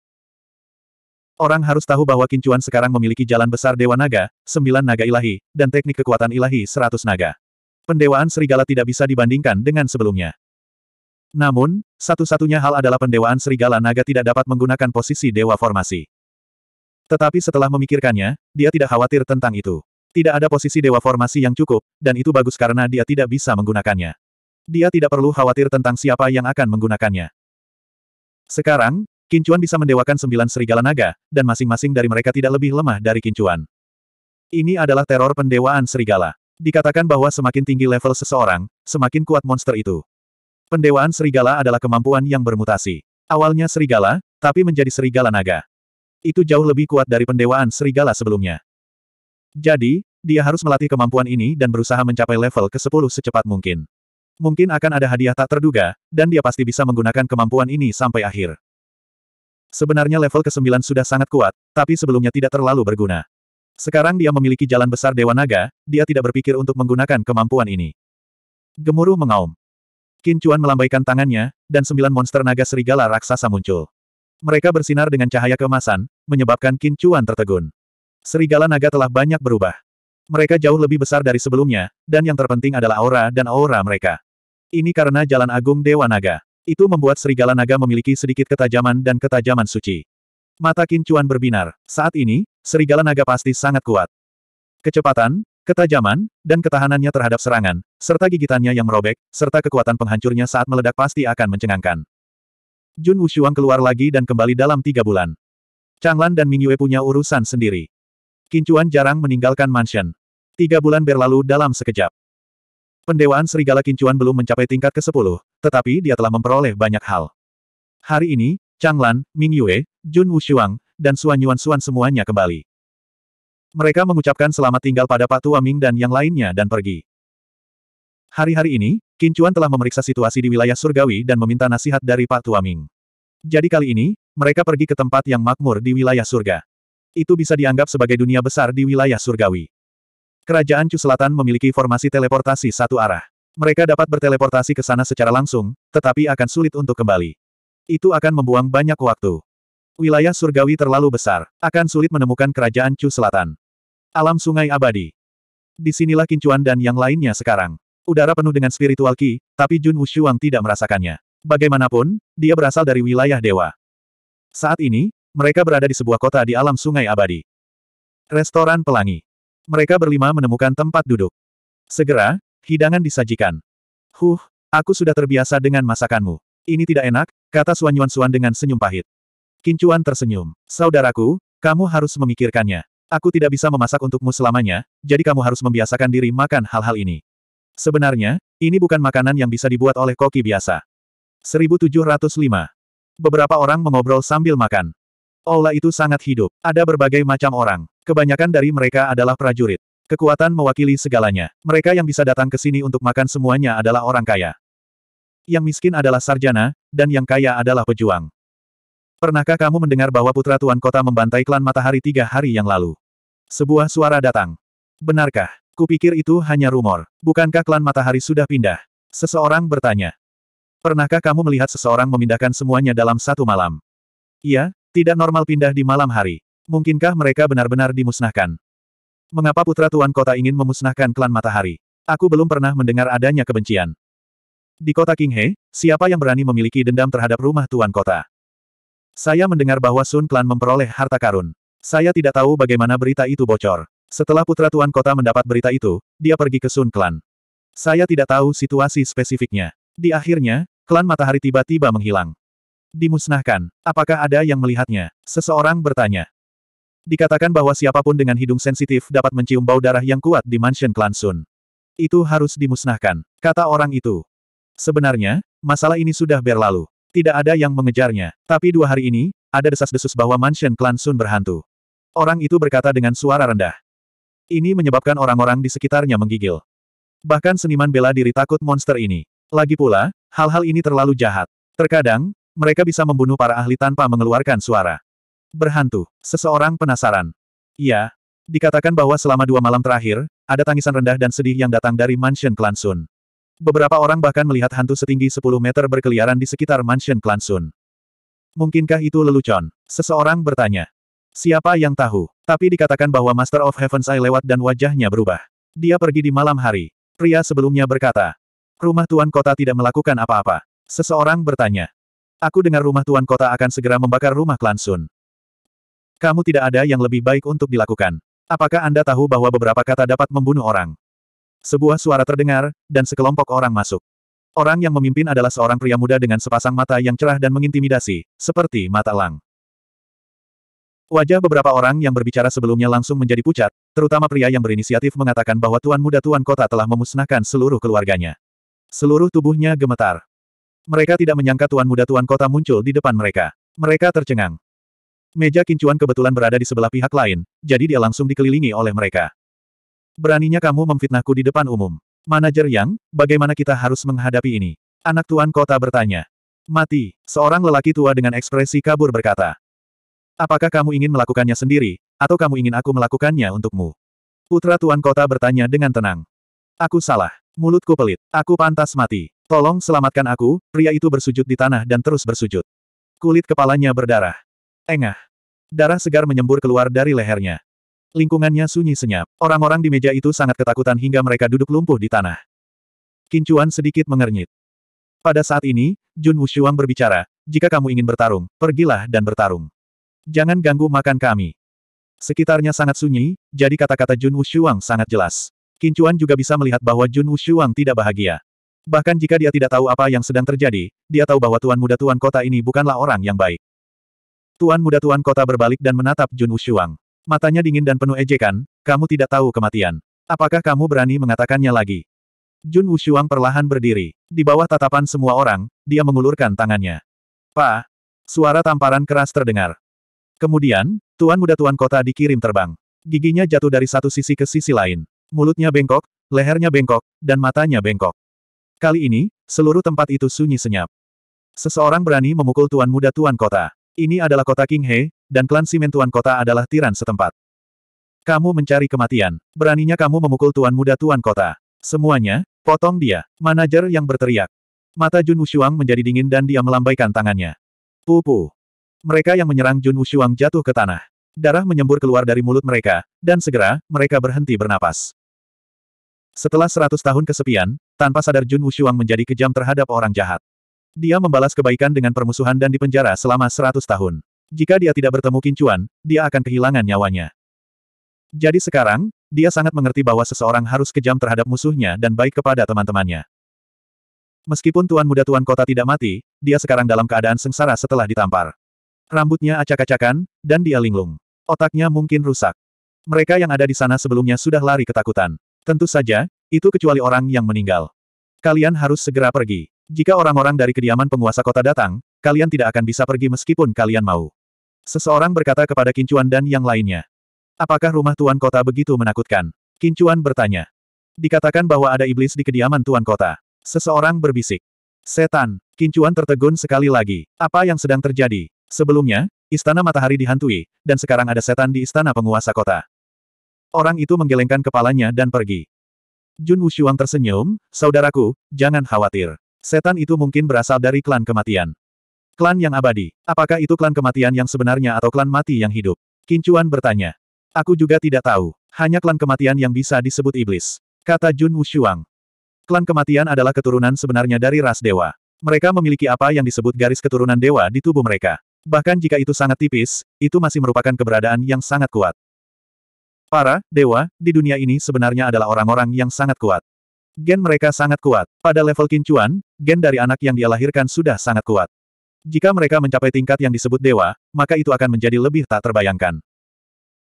Orang harus tahu bahwa Kincuan sekarang memiliki jalan besar Dewa Naga, sembilan naga ilahi, dan teknik kekuatan ilahi seratus naga. Pendewaan serigala tidak bisa dibandingkan dengan sebelumnya. Namun, satu-satunya hal adalah pendewaan serigala naga tidak dapat menggunakan posisi dewa formasi. Tetapi setelah memikirkannya, dia tidak khawatir tentang itu. Tidak ada posisi dewa formasi yang cukup, dan itu bagus karena dia tidak bisa menggunakannya. Dia tidak perlu khawatir tentang siapa yang akan menggunakannya. Sekarang, Kincuan bisa mendewakan sembilan serigala naga, dan masing-masing dari mereka tidak lebih lemah dari Kincuan. Ini adalah teror pendewaan serigala. Dikatakan bahwa semakin tinggi level seseorang, semakin kuat monster itu. Pendewaan serigala adalah kemampuan yang bermutasi. Awalnya serigala, tapi menjadi serigala naga. Itu jauh lebih kuat dari pendewaan serigala sebelumnya. Jadi, dia harus melatih kemampuan ini dan berusaha mencapai level ke-10 secepat mungkin. Mungkin akan ada hadiah tak terduga, dan dia pasti bisa menggunakan kemampuan ini sampai akhir. Sebenarnya level ke-9 sudah sangat kuat, tapi sebelumnya tidak terlalu berguna. Sekarang dia memiliki jalan besar Dewa Naga, dia tidak berpikir untuk menggunakan kemampuan ini. Gemuruh mengaum. Qin Chuan melambaikan tangannya, dan sembilan monster naga serigala raksasa muncul. Mereka bersinar dengan cahaya keemasan, menyebabkan Qin Chuan tertegun. Serigala naga telah banyak berubah. Mereka jauh lebih besar dari sebelumnya, dan yang terpenting adalah aura dan aura mereka. Ini karena jalan agung Dewa Naga. Itu membuat serigala naga memiliki sedikit ketajaman dan ketajaman suci. Mata Qin Chuan berbinar. Saat ini, serigala naga pasti sangat kuat. Kecepatan, Ketajaman, dan ketahanannya terhadap serangan, serta gigitannya yang merobek, serta kekuatan penghancurnya saat meledak pasti akan mencengangkan. Jun Wushuang keluar lagi dan kembali dalam tiga bulan. Changlan dan Mingyue punya urusan sendiri. Kincuan jarang meninggalkan mansion. Tiga bulan berlalu dalam sekejap. Pendewaan Serigala Kincuan belum mencapai tingkat ke-10, tetapi dia telah memperoleh banyak hal. Hari ini, Changlan, Ming Yue, Jun Wushuang, dan Suan Yuan Suan semuanya kembali. Mereka mengucapkan selamat tinggal pada Patu Aming dan yang lainnya dan pergi. Hari-hari ini, Qin Chuan telah memeriksa situasi di wilayah surgawi dan meminta nasihat dari Patu Aming. Jadi kali ini, mereka pergi ke tempat yang makmur di wilayah surga. Itu bisa dianggap sebagai dunia besar di wilayah surgawi. Kerajaan Chu Selatan memiliki formasi teleportasi satu arah. Mereka dapat berteleportasi ke sana secara langsung, tetapi akan sulit untuk kembali. Itu akan membuang banyak waktu. Wilayah surgawi terlalu besar, akan sulit menemukan kerajaan Chu Selatan. Alam sungai abadi. Di sinilah Kincuan dan yang lainnya sekarang. Udara penuh dengan spiritual ki, tapi Jun Wushuang tidak merasakannya. Bagaimanapun, dia berasal dari wilayah dewa. Saat ini, mereka berada di sebuah kota di alam sungai abadi. Restoran Pelangi. Mereka berlima menemukan tempat duduk. Segera, hidangan disajikan. Huh, aku sudah terbiasa dengan masakanmu. Ini tidak enak, kata Suan Yuan Suan dengan senyum pahit. Kincuan tersenyum. Saudaraku, kamu harus memikirkannya. Aku tidak bisa memasak untukmu selamanya, jadi kamu harus membiasakan diri makan hal-hal ini. Sebenarnya, ini bukan makanan yang bisa dibuat oleh koki biasa. 1705. Beberapa orang mengobrol sambil makan. Aula itu sangat hidup. Ada berbagai macam orang. Kebanyakan dari mereka adalah prajurit. Kekuatan mewakili segalanya. Mereka yang bisa datang ke sini untuk makan semuanya adalah orang kaya. Yang miskin adalah sarjana, dan yang kaya adalah pejuang. Pernahkah kamu mendengar bahwa putra Tuan Kota membantai klan matahari tiga hari yang lalu? Sebuah suara datang. Benarkah? Kupikir itu hanya rumor. Bukankah klan matahari sudah pindah? Seseorang bertanya. Pernahkah kamu melihat seseorang memindahkan semuanya dalam satu malam? Iya, tidak normal pindah di malam hari. Mungkinkah mereka benar-benar dimusnahkan? Mengapa putra tuan kota ingin memusnahkan klan matahari? Aku belum pernah mendengar adanya kebencian. Di kota Kinghe. siapa yang berani memiliki dendam terhadap rumah tuan kota? Saya mendengar bahwa Sun Klan memperoleh harta karun. Saya tidak tahu bagaimana berita itu bocor. Setelah putra tuan kota mendapat berita itu, dia pergi ke Sun Clan. Saya tidak tahu situasi spesifiknya. Di akhirnya, klan matahari tiba-tiba menghilang. Dimusnahkan. Apakah ada yang melihatnya? Seseorang bertanya. Dikatakan bahwa siapapun dengan hidung sensitif dapat mencium bau darah yang kuat di mansion klan Sun. Itu harus dimusnahkan, kata orang itu. Sebenarnya, masalah ini sudah berlalu. Tidak ada yang mengejarnya. Tapi dua hari ini, ada desas-desus bahwa mansion Clan Sun berhantu. Orang itu berkata dengan suara rendah. Ini menyebabkan orang-orang di sekitarnya menggigil. Bahkan seniman bela diri takut monster ini. Lagi pula, hal-hal ini terlalu jahat. Terkadang, mereka bisa membunuh para ahli tanpa mengeluarkan suara. Berhantu, seseorang penasaran. Iya, dikatakan bahwa selama dua malam terakhir, ada tangisan rendah dan sedih yang datang dari Mansion Klansun. Sun. Beberapa orang bahkan melihat hantu setinggi 10 meter berkeliaran di sekitar Mansion Klansun. Sun. Mungkinkah itu lelucon? Seseorang bertanya. Siapa yang tahu? Tapi dikatakan bahwa Master of Heaven's Eye lewat dan wajahnya berubah. Dia pergi di malam hari. Pria sebelumnya berkata, Rumah Tuan Kota tidak melakukan apa-apa. Seseorang bertanya. Aku dengar rumah Tuan Kota akan segera membakar rumah Klan Sun. Kamu tidak ada yang lebih baik untuk dilakukan. Apakah Anda tahu bahwa beberapa kata dapat membunuh orang? Sebuah suara terdengar, dan sekelompok orang masuk. Orang yang memimpin adalah seorang pria muda dengan sepasang mata yang cerah dan mengintimidasi, seperti mata elang. Wajah beberapa orang yang berbicara sebelumnya langsung menjadi pucat, terutama pria yang berinisiatif mengatakan bahwa Tuan Muda Tuan Kota telah memusnahkan seluruh keluarganya. Seluruh tubuhnya gemetar. Mereka tidak menyangka Tuan Muda Tuan Kota muncul di depan mereka. Mereka tercengang. Meja kincuan kebetulan berada di sebelah pihak lain, jadi dia langsung dikelilingi oleh mereka. Beraninya kamu memfitnahku di depan umum. Manajer Yang, bagaimana kita harus menghadapi ini? Anak Tuan Kota bertanya. Mati, seorang lelaki tua dengan ekspresi kabur berkata. Apakah kamu ingin melakukannya sendiri, atau kamu ingin aku melakukannya untukmu? Putra Tuan Kota bertanya dengan tenang. Aku salah. Mulutku pelit. Aku pantas mati. Tolong selamatkan aku, pria itu bersujud di tanah dan terus bersujud. Kulit kepalanya berdarah. Engah. Darah segar menyembur keluar dari lehernya. Lingkungannya sunyi senyap. Orang-orang di meja itu sangat ketakutan hingga mereka duduk lumpuh di tanah. Kincuan sedikit mengernyit. Pada saat ini, Jun Wushuang berbicara, jika kamu ingin bertarung, pergilah dan bertarung. Jangan ganggu makan kami. Sekitarnya sangat sunyi, jadi kata-kata Jun Wushuang sangat jelas. Kincuan juga bisa melihat bahwa Jun Wushuang tidak bahagia. Bahkan jika dia tidak tahu apa yang sedang terjadi, dia tahu bahwa tuan muda tuan kota ini bukanlah orang yang baik. Tuan muda tuan kota berbalik dan menatap Jun Wushuang. Matanya dingin dan penuh ejekan, kamu tidak tahu kematian. Apakah kamu berani mengatakannya lagi? Jun Wushuang perlahan berdiri. Di bawah tatapan semua orang, dia mengulurkan tangannya. Pa! Suara tamparan keras terdengar. Kemudian, Tuan Muda Tuan Kota dikirim terbang. Giginya jatuh dari satu sisi ke sisi lain. Mulutnya bengkok, lehernya bengkok, dan matanya bengkok. Kali ini, seluruh tempat itu sunyi senyap. Seseorang berani memukul Tuan Muda Tuan Kota. Ini adalah kota King He, dan klan Simen Tuan Kota adalah tiran setempat. Kamu mencari kematian. Beraninya kamu memukul Tuan Muda Tuan Kota. Semuanya, potong dia. Manajer yang berteriak. Mata Jun Wushuang menjadi dingin dan dia melambaikan tangannya. Pupu. Mereka yang menyerang Jun Wushuang jatuh ke tanah. Darah menyembur keluar dari mulut mereka, dan segera, mereka berhenti bernapas. Setelah seratus tahun kesepian, tanpa sadar Jun Wushuang menjadi kejam terhadap orang jahat. Dia membalas kebaikan dengan permusuhan dan dipenjara selama seratus tahun. Jika dia tidak bertemu Kincuan, dia akan kehilangan nyawanya. Jadi sekarang, dia sangat mengerti bahwa seseorang harus kejam terhadap musuhnya dan baik kepada teman-temannya. Meskipun Tuan Muda Tuan Kota tidak mati, dia sekarang dalam keadaan sengsara setelah ditampar. Rambutnya acak-acakan, dan dia linglung. Otaknya mungkin rusak. Mereka yang ada di sana sebelumnya sudah lari ketakutan. Tentu saja, itu kecuali orang yang meninggal. Kalian harus segera pergi. Jika orang-orang dari kediaman penguasa kota datang, kalian tidak akan bisa pergi meskipun kalian mau. Seseorang berkata kepada Kincuan dan yang lainnya. Apakah rumah tuan kota begitu menakutkan? Kincuan bertanya. Dikatakan bahwa ada iblis di kediaman tuan kota. Seseorang berbisik. Setan, Kincuan tertegun sekali lagi. Apa yang sedang terjadi? Sebelumnya, istana matahari dihantui, dan sekarang ada setan di istana penguasa kota. Orang itu menggelengkan kepalanya dan pergi. Jun Wushuang tersenyum, saudaraku, jangan khawatir. Setan itu mungkin berasal dari klan kematian. Klan yang abadi. Apakah itu klan kematian yang sebenarnya atau klan mati yang hidup? Kincuan bertanya. Aku juga tidak tahu. Hanya klan kematian yang bisa disebut iblis. Kata Jun Wushuang. Klan kematian adalah keturunan sebenarnya dari ras dewa. Mereka memiliki apa yang disebut garis keturunan dewa di tubuh mereka. Bahkan jika itu sangat tipis, itu masih merupakan keberadaan yang sangat kuat. Para dewa di dunia ini sebenarnya adalah orang-orang yang sangat kuat. Gen mereka sangat kuat. Pada level kincuan, gen dari anak yang dia lahirkan sudah sangat kuat. Jika mereka mencapai tingkat yang disebut dewa, maka itu akan menjadi lebih tak terbayangkan.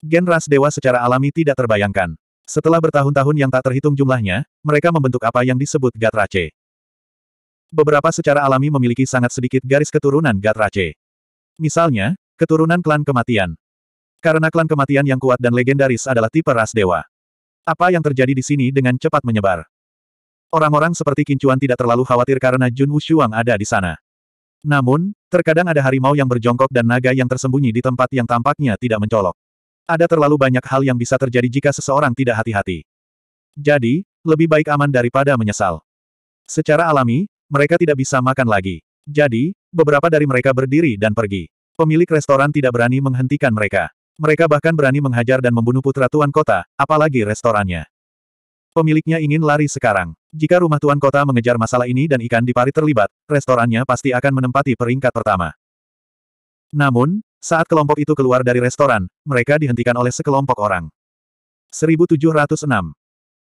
Gen ras dewa secara alami tidak terbayangkan. Setelah bertahun-tahun yang tak terhitung jumlahnya, mereka membentuk apa yang disebut Gatrace. Beberapa secara alami memiliki sangat sedikit garis keturunan Gatrace. Misalnya, keturunan klan kematian. Karena klan kematian yang kuat dan legendaris adalah tipe ras dewa. Apa yang terjadi di sini dengan cepat menyebar. Orang-orang seperti Kincuan tidak terlalu khawatir karena Jun Wushuang ada di sana. Namun, terkadang ada harimau yang berjongkok dan naga yang tersembunyi di tempat yang tampaknya tidak mencolok. Ada terlalu banyak hal yang bisa terjadi jika seseorang tidak hati-hati. Jadi, lebih baik aman daripada menyesal. Secara alami, mereka tidak bisa makan lagi. Jadi, beberapa dari mereka berdiri dan pergi. Pemilik restoran tidak berani menghentikan mereka. Mereka bahkan berani menghajar dan membunuh putra tuan kota, apalagi restorannya. Pemiliknya ingin lari sekarang. Jika rumah tuan kota mengejar masalah ini dan ikan di parit terlibat, restorannya pasti akan menempati peringkat pertama. Namun, saat kelompok itu keluar dari restoran, mereka dihentikan oleh sekelompok orang. 1706.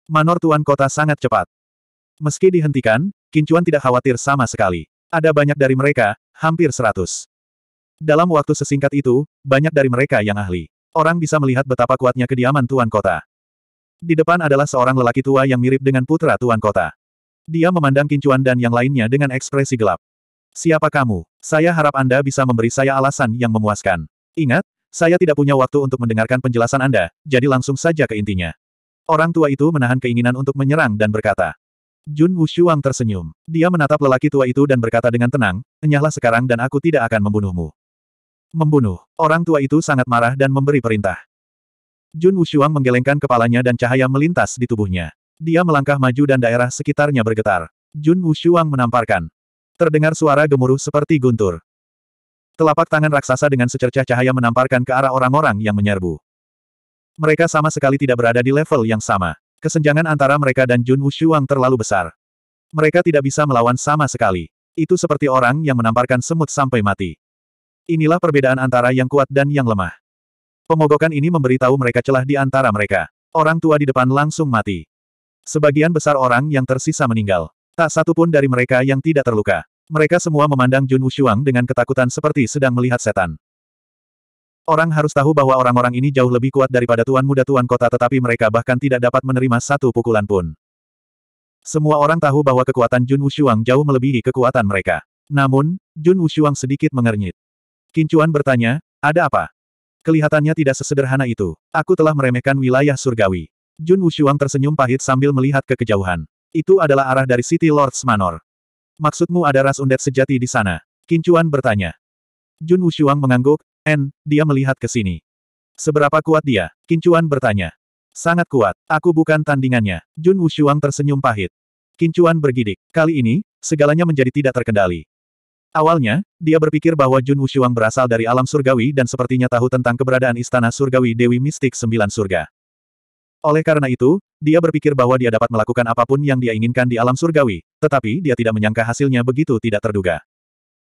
Manor tuan kota sangat cepat. Meski dihentikan, Kincuan tidak khawatir sama sekali. Ada banyak dari mereka, hampir seratus. Dalam waktu sesingkat itu, banyak dari mereka yang ahli. Orang bisa melihat betapa kuatnya kediaman Tuan Kota. Di depan adalah seorang lelaki tua yang mirip dengan putra Tuan Kota. Dia memandang Kincuan dan yang lainnya dengan ekspresi gelap. Siapa kamu? Saya harap Anda bisa memberi saya alasan yang memuaskan. Ingat, saya tidak punya waktu untuk mendengarkan penjelasan Anda, jadi langsung saja ke intinya. Orang tua itu menahan keinginan untuk menyerang dan berkata, Jun Wushuang tersenyum. Dia menatap lelaki tua itu dan berkata dengan tenang, enyahlah sekarang dan aku tidak akan membunuhmu. Membunuh. Orang tua itu sangat marah dan memberi perintah. Jun Wushuang menggelengkan kepalanya dan cahaya melintas di tubuhnya. Dia melangkah maju dan daerah sekitarnya bergetar. Jun Wushuang menamparkan. Terdengar suara gemuruh seperti guntur. Telapak tangan raksasa dengan secercah cahaya menamparkan ke arah orang-orang yang menyerbu. Mereka sama sekali tidak berada di level yang sama. Kesenjangan antara mereka dan Jun Wushuang terlalu besar. Mereka tidak bisa melawan sama sekali. Itu seperti orang yang menamparkan semut sampai mati. Inilah perbedaan antara yang kuat dan yang lemah. Pemogokan ini memberitahu mereka celah di antara mereka. Orang tua di depan langsung mati. Sebagian besar orang yang tersisa meninggal. Tak satu pun dari mereka yang tidak terluka. Mereka semua memandang Jun Wushuang dengan ketakutan seperti sedang melihat setan. Orang harus tahu bahwa orang-orang ini jauh lebih kuat daripada tuan muda tuan kota tetapi mereka bahkan tidak dapat menerima satu pukulan pun. Semua orang tahu bahwa kekuatan Jun Wushuang jauh melebihi kekuatan mereka. Namun, Jun Wushuang sedikit mengernyit. Kincuan bertanya, ada apa? Kelihatannya tidak sesederhana itu. Aku telah meremehkan wilayah surgawi. Jun Wushuang tersenyum pahit sambil melihat ke kejauhan. Itu adalah arah dari City Lords Manor. Maksudmu ada ras undet sejati di sana? Kincuan bertanya. Jun Wushuang mengangguk, N, dia melihat ke sini. Seberapa kuat dia? Kincuan bertanya. Sangat kuat, aku bukan tandingannya. Jun Wushuang tersenyum pahit. Kincuan bergidik. Kali ini, segalanya menjadi tidak terkendali. Awalnya, dia berpikir bahwa Jun Wushuang berasal dari alam surgawi dan sepertinya tahu tentang keberadaan istana surgawi Dewi Mistik Sembilan Surga. Oleh karena itu, dia berpikir bahwa dia dapat melakukan apapun yang dia inginkan di alam surgawi, tetapi dia tidak menyangka hasilnya begitu tidak terduga.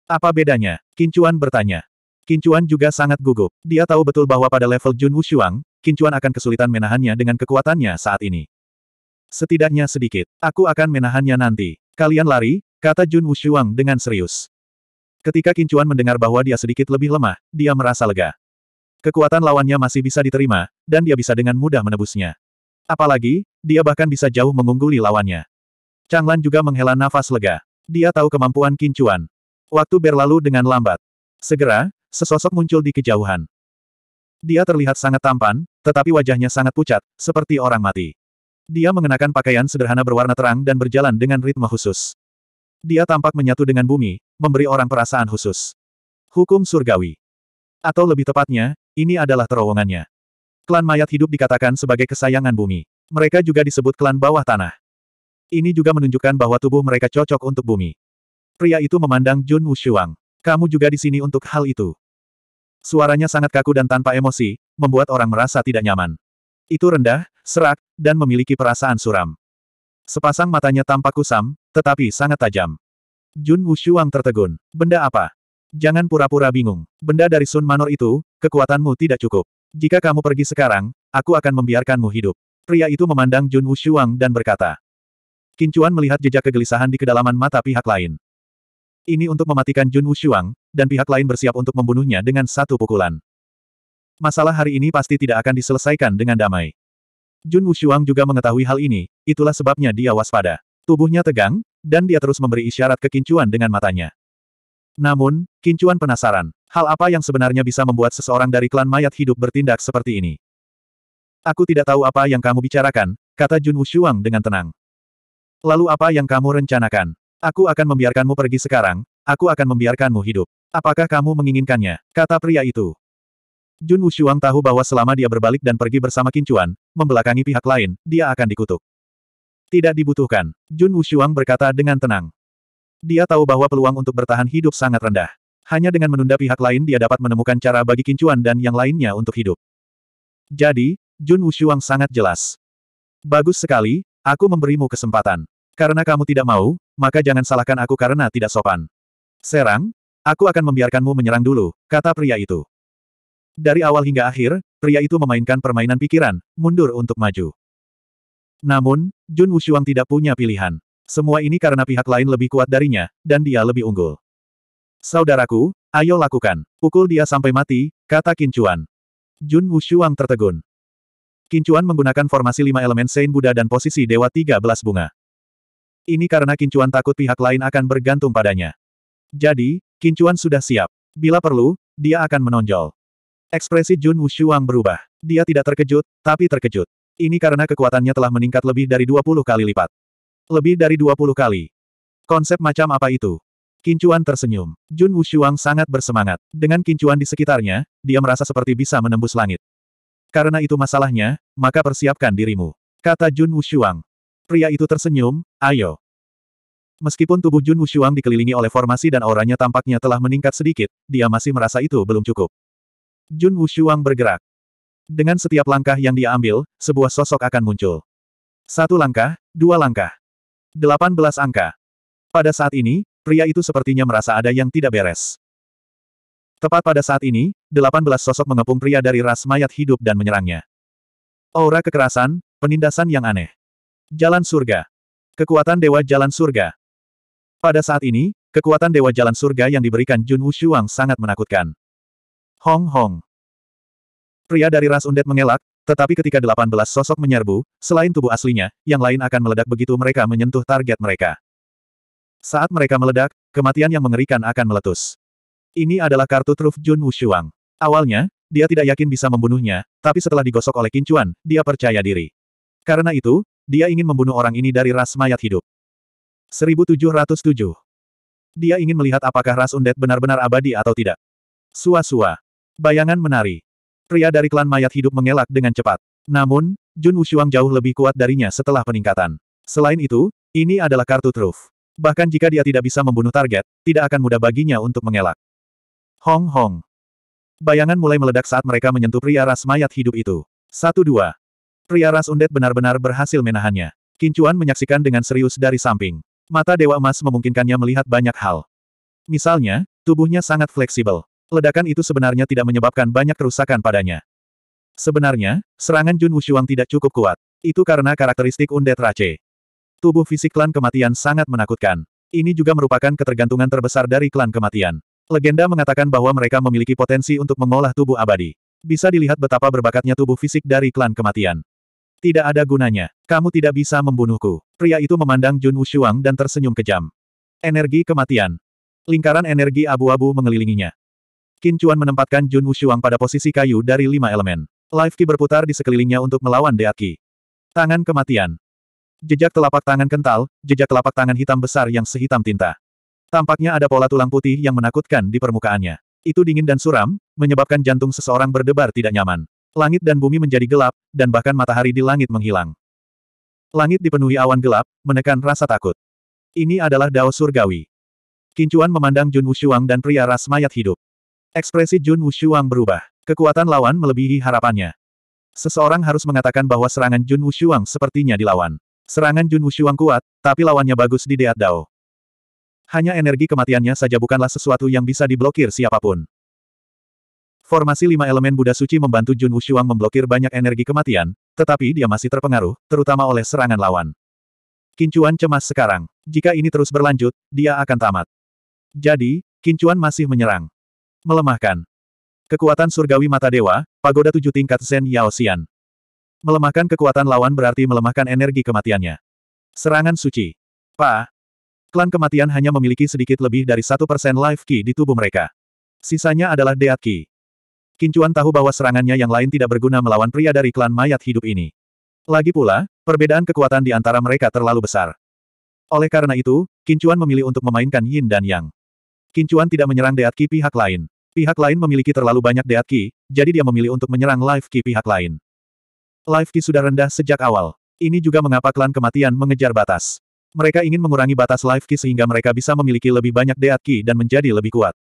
Apa bedanya? Kincuan bertanya. Kincuan juga sangat gugup. Dia tahu betul bahwa pada level Jun Wushuang, Kincuan akan kesulitan menahannya dengan kekuatannya saat ini. Setidaknya sedikit. Aku akan menahannya nanti. Kalian lari, kata Jun Wushuang dengan serius. Ketika Kincuan mendengar bahwa dia sedikit lebih lemah, dia merasa lega. Kekuatan lawannya masih bisa diterima, dan dia bisa dengan mudah menebusnya. Apalagi, dia bahkan bisa jauh mengungguli lawannya. Changlan juga menghela nafas lega. Dia tahu kemampuan Kincuan. Waktu berlalu dengan lambat. Segera, sesosok muncul di kejauhan. Dia terlihat sangat tampan, tetapi wajahnya sangat pucat, seperti orang mati. Dia mengenakan pakaian sederhana berwarna terang dan berjalan dengan ritme khusus. Dia tampak menyatu dengan bumi, memberi orang perasaan khusus. Hukum surgawi. Atau lebih tepatnya, ini adalah terowongannya. Klan mayat hidup dikatakan sebagai kesayangan bumi. Mereka juga disebut klan bawah tanah. Ini juga menunjukkan bahwa tubuh mereka cocok untuk bumi. Pria itu memandang Jun Wushuang. Kamu juga di sini untuk hal itu. Suaranya sangat kaku dan tanpa emosi, membuat orang merasa tidak nyaman. Itu rendah, serak, dan memiliki perasaan suram. Sepasang matanya tampak kusam, tetapi sangat tajam. Jun Wushuang tertegun. Benda apa? Jangan pura-pura bingung. Benda dari Sun Manor itu, kekuatanmu tidak cukup. Jika kamu pergi sekarang, aku akan membiarkanmu hidup. Pria itu memandang Jun Wushuang dan berkata. Kincuan melihat jejak kegelisahan di kedalaman mata pihak lain. Ini untuk mematikan Jun Wushuang, dan pihak lain bersiap untuk membunuhnya dengan satu pukulan. Masalah hari ini pasti tidak akan diselesaikan dengan damai. Jun Wushuang juga mengetahui hal ini, itulah sebabnya dia waspada. Tubuhnya tegang, dan dia terus memberi isyarat kekincuan dengan matanya. Namun, Kincuan penasaran, hal apa yang sebenarnya bisa membuat seseorang dari klan mayat hidup bertindak seperti ini? Aku tidak tahu apa yang kamu bicarakan, kata Jun Wushuang dengan tenang. Lalu apa yang kamu rencanakan? Aku akan membiarkanmu pergi sekarang, aku akan membiarkanmu hidup. Apakah kamu menginginkannya? Kata pria itu. Jun Wushuang tahu bahwa selama dia berbalik dan pergi bersama Kincuan, membelakangi pihak lain, dia akan dikutuk. Tidak dibutuhkan, Jun Wushuang berkata dengan tenang. Dia tahu bahwa peluang untuk bertahan hidup sangat rendah. Hanya dengan menunda pihak lain dia dapat menemukan cara bagi Kincuan dan yang lainnya untuk hidup. Jadi, Jun Wushuang sangat jelas. Bagus sekali, aku memberimu kesempatan. Karena kamu tidak mau, maka jangan salahkan aku karena tidak sopan. Serang, aku akan membiarkanmu menyerang dulu, kata pria itu. Dari awal hingga akhir, pria itu memainkan permainan pikiran, mundur untuk maju. Namun, Jun Wushuang tidak punya pilihan. Semua ini karena pihak lain lebih kuat darinya, dan dia lebih unggul. Saudaraku, ayo lakukan. Pukul dia sampai mati, kata Kincuan. Jun Wushuang tertegun. Kincuan menggunakan formasi lima elemen Sein Buddha dan posisi Dewa 13 bunga. Ini karena Kincuan takut pihak lain akan bergantung padanya. Jadi, Kincuan sudah siap. Bila perlu, dia akan menonjol. Ekspresi Jun Wushuang berubah. Dia tidak terkejut, tapi terkejut. Ini karena kekuatannya telah meningkat lebih dari 20 kali lipat. Lebih dari 20 kali. Konsep macam apa itu? Kincuan tersenyum. Jun Wushuang sangat bersemangat. Dengan kincuan di sekitarnya, dia merasa seperti bisa menembus langit. Karena itu masalahnya, maka persiapkan dirimu. Kata Jun Wushuang. Pria itu tersenyum, ayo. Meskipun tubuh Jun Wushuang dikelilingi oleh formasi dan auranya tampaknya telah meningkat sedikit, dia masih merasa itu belum cukup. Jun Wushuang bergerak. Dengan setiap langkah yang dia ambil, sebuah sosok akan muncul. Satu langkah, dua langkah. Delapan belas angka. Pada saat ini, pria itu sepertinya merasa ada yang tidak beres. Tepat pada saat ini, delapan belas sosok mengepung pria dari ras mayat hidup dan menyerangnya. Aura kekerasan, penindasan yang aneh. Jalan Surga. Kekuatan Dewa Jalan Surga. Pada saat ini, kekuatan Dewa Jalan Surga yang diberikan Jun Wushuang sangat menakutkan. Hong Hong. Pria dari ras undet mengelak, tetapi ketika 18 sosok menyerbu, selain tubuh aslinya, yang lain akan meledak begitu mereka menyentuh target mereka. Saat mereka meledak, kematian yang mengerikan akan meletus. Ini adalah kartu truf Jun Wushuang. Awalnya, dia tidak yakin bisa membunuhnya, tapi setelah digosok oleh kincuan, dia percaya diri. Karena itu, dia ingin membunuh orang ini dari ras mayat hidup. 1707. Dia ingin melihat apakah ras undet benar-benar abadi atau tidak. Sua-sua. Bayangan menari. Pria dari klan mayat hidup mengelak dengan cepat. Namun, Jun Wushuang jauh lebih kuat darinya setelah peningkatan. Selain itu, ini adalah kartu truf. Bahkan jika dia tidak bisa membunuh target, tidak akan mudah baginya untuk mengelak. Hong Hong. Bayangan mulai meledak saat mereka menyentuh pria ras mayat hidup itu. Satu dua. Pria ras undet benar-benar berhasil menahannya. Kincuan menyaksikan dengan serius dari samping. Mata Dewa Emas memungkinkannya melihat banyak hal. Misalnya, tubuhnya sangat fleksibel. Ledakan itu sebenarnya tidak menyebabkan banyak kerusakan padanya. Sebenarnya, serangan Jun Wushuang tidak cukup kuat. Itu karena karakteristik undet race. Tubuh fisik klan kematian sangat menakutkan. Ini juga merupakan ketergantungan terbesar dari klan kematian. Legenda mengatakan bahwa mereka memiliki potensi untuk mengolah tubuh abadi. Bisa dilihat betapa berbakatnya tubuh fisik dari klan kematian. Tidak ada gunanya. Kamu tidak bisa membunuhku. Pria itu memandang Jun Wushuang dan tersenyum kejam. Energi kematian. Lingkaran energi abu-abu mengelilinginya. Qin Chuan menempatkan Jun Wushuang pada posisi kayu dari lima elemen. Life Qi berputar di sekelilingnya untuk melawan Deat Qi. Tangan kematian. Jejak telapak tangan kental, jejak telapak tangan hitam besar yang sehitam tinta. Tampaknya ada pola tulang putih yang menakutkan di permukaannya. Itu dingin dan suram, menyebabkan jantung seseorang berdebar tidak nyaman. Langit dan bumi menjadi gelap, dan bahkan matahari di langit menghilang. Langit dipenuhi awan gelap, menekan rasa takut. Ini adalah Dao Surgawi. Kincuan memandang Jun Wushuang dan pria ras mayat hidup. Ekspresi Jun Wushuang berubah. Kekuatan lawan melebihi harapannya. Seseorang harus mengatakan bahwa serangan Jun Wushuang sepertinya dilawan. Serangan Jun Wushuang kuat, tapi lawannya bagus di Deat Dao. Hanya energi kematiannya saja bukanlah sesuatu yang bisa diblokir siapapun. Formasi lima elemen Buddha Suci membantu Jun Wushuang memblokir banyak energi kematian, tetapi dia masih terpengaruh, terutama oleh serangan lawan. Kincuan cemas sekarang. Jika ini terus berlanjut, dia akan tamat. Jadi, Kincuan masih menyerang. Melemahkan. Kekuatan surgawi mata dewa, pagoda tujuh tingkat Zen Yao Xian. Melemahkan kekuatan lawan berarti melemahkan energi kematiannya. Serangan suci. Pa. Klan kematian hanya memiliki sedikit lebih dari satu persen life ki di tubuh mereka. Sisanya adalah deat ki. Kincuan tahu bahwa serangannya yang lain tidak berguna melawan pria dari klan mayat hidup ini. Lagi pula, perbedaan kekuatan di antara mereka terlalu besar. Oleh karena itu, Kincuan memilih untuk memainkan Yin dan Yang. Kincuan tidak menyerang Deat Qi pihak lain. Pihak lain memiliki terlalu banyak Deat Qi, jadi dia memilih untuk menyerang Life Qi pihak lain. Life Qi sudah rendah sejak awal. Ini juga mengapa klan kematian mengejar batas. Mereka ingin mengurangi batas Life Qi sehingga mereka bisa memiliki lebih banyak Deat Qi dan menjadi lebih kuat.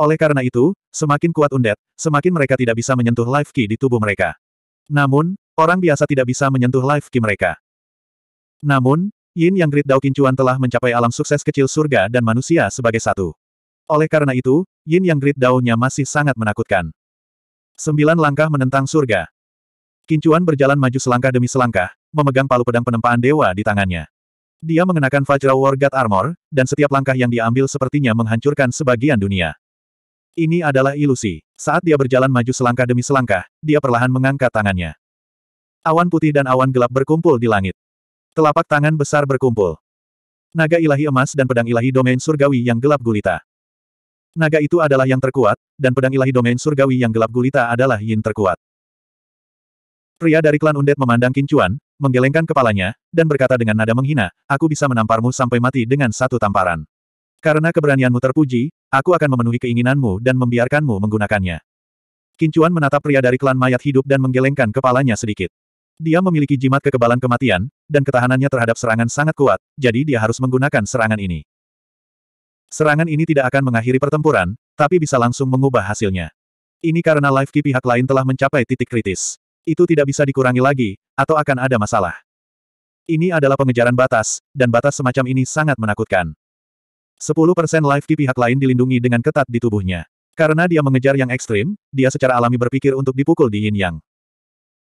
Oleh karena itu, semakin kuat undet, semakin mereka tidak bisa menyentuh life key di tubuh mereka. Namun, orang biasa tidak bisa menyentuh life key mereka. Namun, Yin Yang Grid Dao Kincuan telah mencapai alam sukses kecil surga dan manusia sebagai satu. Oleh karena itu, Yin Yang Grid Dao-nya masih sangat menakutkan. Sembilan langkah menentang surga. Kincuan berjalan maju selangkah demi selangkah, memegang palu pedang penempaan dewa di tangannya. Dia mengenakan Vajra War God Armor, dan setiap langkah yang diambil sepertinya menghancurkan sebagian dunia. Ini adalah ilusi. Saat dia berjalan maju selangkah demi selangkah, dia perlahan mengangkat tangannya. Awan putih dan awan gelap berkumpul di langit. Telapak tangan besar berkumpul. Naga ilahi emas dan pedang ilahi domain surgawi yang gelap gulita. Naga itu adalah yang terkuat, dan pedang ilahi domain surgawi yang gelap gulita adalah yin terkuat. Pria dari klan Undet memandang Kincuan, menggelengkan kepalanya, dan berkata dengan nada menghina, aku bisa menamparmu sampai mati dengan satu tamparan. Karena keberanianmu terpuji, aku akan memenuhi keinginanmu dan membiarkanmu menggunakannya. Kincuan menatap pria dari klan mayat hidup dan menggelengkan kepalanya sedikit. Dia memiliki jimat kekebalan kematian, dan ketahanannya terhadap serangan sangat kuat, jadi dia harus menggunakan serangan ini. Serangan ini tidak akan mengakhiri pertempuran, tapi bisa langsung mengubah hasilnya. Ini karena life key pihak lain telah mencapai titik kritis. Itu tidak bisa dikurangi lagi, atau akan ada masalah. Ini adalah pengejaran batas, dan batas semacam ini sangat menakutkan. 10% life di pihak lain dilindungi dengan ketat di tubuhnya. Karena dia mengejar yang ekstrim, dia secara alami berpikir untuk dipukul di yin yang.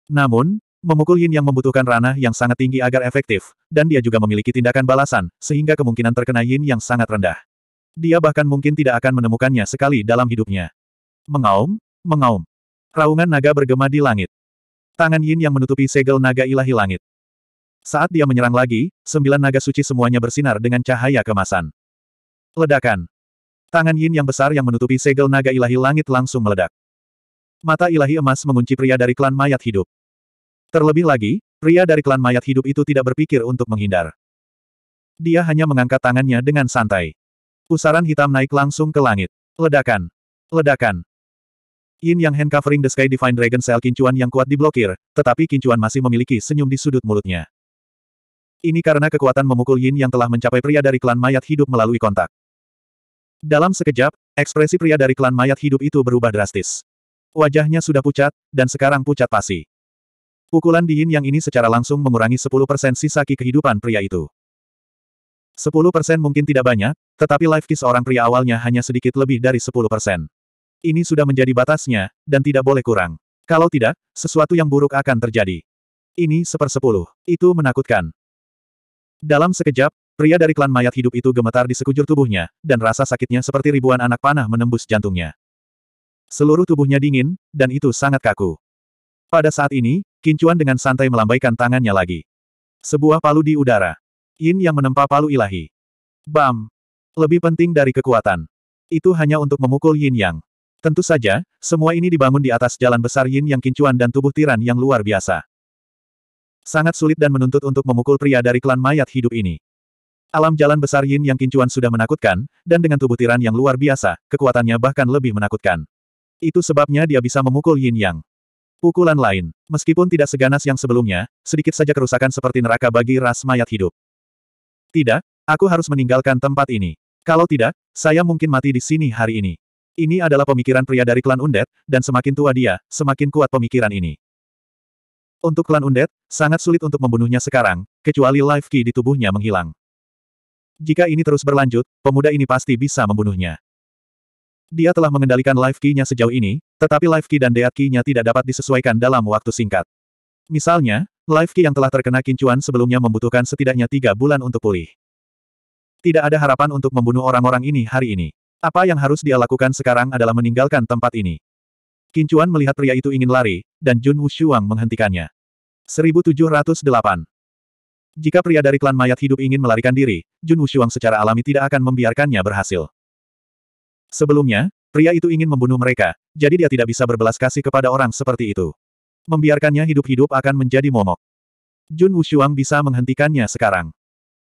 Namun, memukul yin yang membutuhkan ranah yang sangat tinggi agar efektif, dan dia juga memiliki tindakan balasan, sehingga kemungkinan terkena yin yang sangat rendah. Dia bahkan mungkin tidak akan menemukannya sekali dalam hidupnya. Mengaum, mengaum. Raungan naga bergema di langit. Tangan yin yang menutupi segel naga ilahi langit. Saat dia menyerang lagi, sembilan naga suci semuanya bersinar dengan cahaya kemasan. Ledakan. Tangan Yin yang besar yang menutupi segel naga ilahi langit langsung meledak. Mata ilahi emas mengunci pria dari klan mayat hidup. Terlebih lagi, pria dari klan mayat hidup itu tidak berpikir untuk menghindar. Dia hanya mengangkat tangannya dengan santai. Pusaran hitam naik langsung ke langit. Ledakan. Ledakan. Yin yang hand covering the sky divine dragon cell kincuan yang kuat diblokir, tetapi kincuan masih memiliki senyum di sudut mulutnya. Ini karena kekuatan memukul Yin yang telah mencapai pria dari klan mayat hidup melalui kontak. Dalam sekejap, ekspresi pria dari klan mayat hidup itu berubah drastis. Wajahnya sudah pucat, dan sekarang pucat pasi. Pukulan Diin yang ini secara langsung mengurangi 10% sisa ki kehidupan pria itu. 10% mungkin tidak banyak, tetapi life ki seorang pria awalnya hanya sedikit lebih dari 10%. Ini sudah menjadi batasnya, dan tidak boleh kurang. Kalau tidak, sesuatu yang buruk akan terjadi. Ini sepersepuluh. Itu menakutkan. Dalam sekejap, Pria dari klan mayat hidup itu gemetar di sekujur tubuhnya, dan rasa sakitnya seperti ribuan anak panah menembus jantungnya. Seluruh tubuhnya dingin, dan itu sangat kaku. Pada saat ini, Kincuan dengan santai melambaikan tangannya lagi. Sebuah palu di udara. Yin yang menempa palu ilahi. Bam! Lebih penting dari kekuatan. Itu hanya untuk memukul Yin Yang. Tentu saja, semua ini dibangun di atas jalan besar Yin Yang Kincuan dan tubuh tiran yang luar biasa. Sangat sulit dan menuntut untuk memukul pria dari klan mayat hidup ini. Alam jalan besar Yin yang kincuan sudah menakutkan, dan dengan tubuh tiran yang luar biasa, kekuatannya bahkan lebih menakutkan. Itu sebabnya dia bisa memukul Yin Yang. Pukulan lain, meskipun tidak seganas yang sebelumnya, sedikit saja kerusakan seperti neraka bagi ras mayat hidup. Tidak, aku harus meninggalkan tempat ini. Kalau tidak, saya mungkin mati di sini hari ini. Ini adalah pemikiran pria dari klan Undet, dan semakin tua dia, semakin kuat pemikiran ini. Untuk klan Undet, sangat sulit untuk membunuhnya sekarang, kecuali life key di tubuhnya menghilang. Jika ini terus berlanjut, pemuda ini pasti bisa membunuhnya. Dia telah mengendalikan life key-nya sejauh ini, tetapi life key dan death key-nya tidak dapat disesuaikan dalam waktu singkat. Misalnya, life key yang telah terkena kincuan sebelumnya membutuhkan setidaknya tiga bulan untuk pulih. Tidak ada harapan untuk membunuh orang-orang ini hari ini. Apa yang harus dia lakukan sekarang adalah meninggalkan tempat ini. Kincuan melihat pria itu ingin lari, dan Jun Wushuang menghentikannya. 1708 jika pria dari klan mayat hidup ingin melarikan diri, Jun Wushuang secara alami tidak akan membiarkannya berhasil. Sebelumnya, pria itu ingin membunuh mereka, jadi dia tidak bisa berbelas kasih kepada orang seperti itu. Membiarkannya hidup-hidup akan menjadi momok. Jun Wushuang bisa menghentikannya sekarang.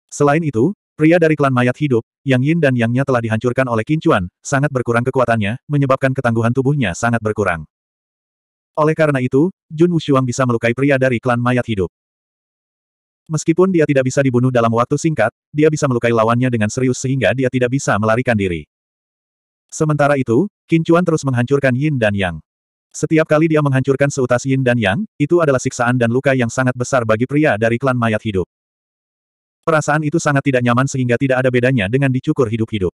Selain itu, pria dari klan mayat hidup, yang yin dan yangnya telah dihancurkan oleh kincuan, sangat berkurang kekuatannya, menyebabkan ketangguhan tubuhnya sangat berkurang. Oleh karena itu, Jun Wushuang bisa melukai pria dari klan mayat hidup. Meskipun dia tidak bisa dibunuh dalam waktu singkat, dia bisa melukai lawannya dengan serius sehingga dia tidak bisa melarikan diri. Sementara itu, Kincuan terus menghancurkan Yin dan Yang. Setiap kali dia menghancurkan seutas Yin dan Yang, itu adalah siksaan dan luka yang sangat besar bagi pria dari klan mayat hidup. Perasaan itu sangat tidak nyaman sehingga tidak ada bedanya dengan dicukur hidup-hidup.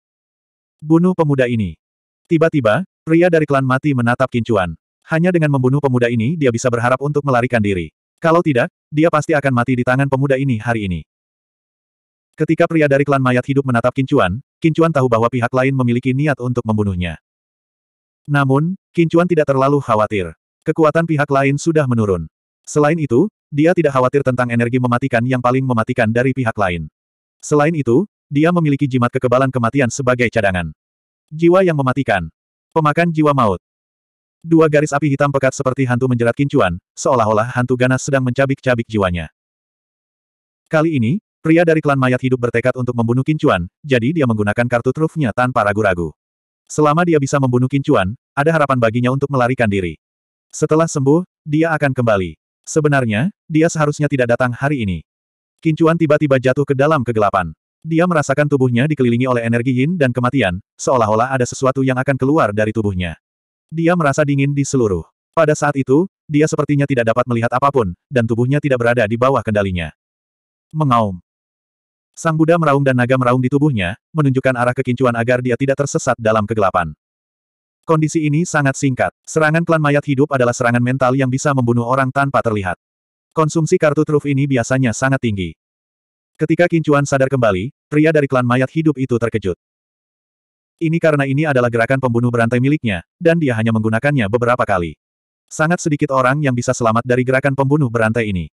Bunuh pemuda ini. Tiba-tiba, pria dari klan mati menatap Kincuan. Hanya dengan membunuh pemuda ini dia bisa berharap untuk melarikan diri. Kalau tidak, dia pasti akan mati di tangan pemuda ini hari ini. Ketika pria dari klan mayat hidup menatap Kincuan, Kincuan tahu bahwa pihak lain memiliki niat untuk membunuhnya. Namun, Kincuan tidak terlalu khawatir. Kekuatan pihak lain sudah menurun. Selain itu, dia tidak khawatir tentang energi mematikan yang paling mematikan dari pihak lain. Selain itu, dia memiliki jimat kekebalan kematian sebagai cadangan. Jiwa yang mematikan. Pemakan jiwa maut. Dua garis api hitam pekat seperti hantu menjerat kincuan, seolah-olah hantu ganas sedang mencabik-cabik jiwanya. Kali ini, pria dari klan mayat hidup bertekad untuk membunuh kincuan, jadi dia menggunakan kartu trufnya tanpa ragu-ragu. Selama dia bisa membunuh kincuan, ada harapan baginya untuk melarikan diri. Setelah sembuh, dia akan kembali. Sebenarnya, dia seharusnya tidak datang hari ini. Kincuan tiba-tiba jatuh ke dalam kegelapan. Dia merasakan tubuhnya dikelilingi oleh energi yin dan kematian, seolah-olah ada sesuatu yang akan keluar dari tubuhnya. Dia merasa dingin di seluruh. Pada saat itu, dia sepertinya tidak dapat melihat apapun, dan tubuhnya tidak berada di bawah kendalinya. Mengaum. Sang Buddha meraung dan naga meraung di tubuhnya, menunjukkan arah kekincuan agar dia tidak tersesat dalam kegelapan. Kondisi ini sangat singkat. Serangan klan mayat hidup adalah serangan mental yang bisa membunuh orang tanpa terlihat. Konsumsi kartu truf ini biasanya sangat tinggi. Ketika Kincuan sadar kembali, pria dari klan mayat hidup itu terkejut. Ini karena ini adalah gerakan pembunuh berantai miliknya, dan dia hanya menggunakannya beberapa kali. Sangat sedikit orang yang bisa selamat dari gerakan pembunuh berantai ini.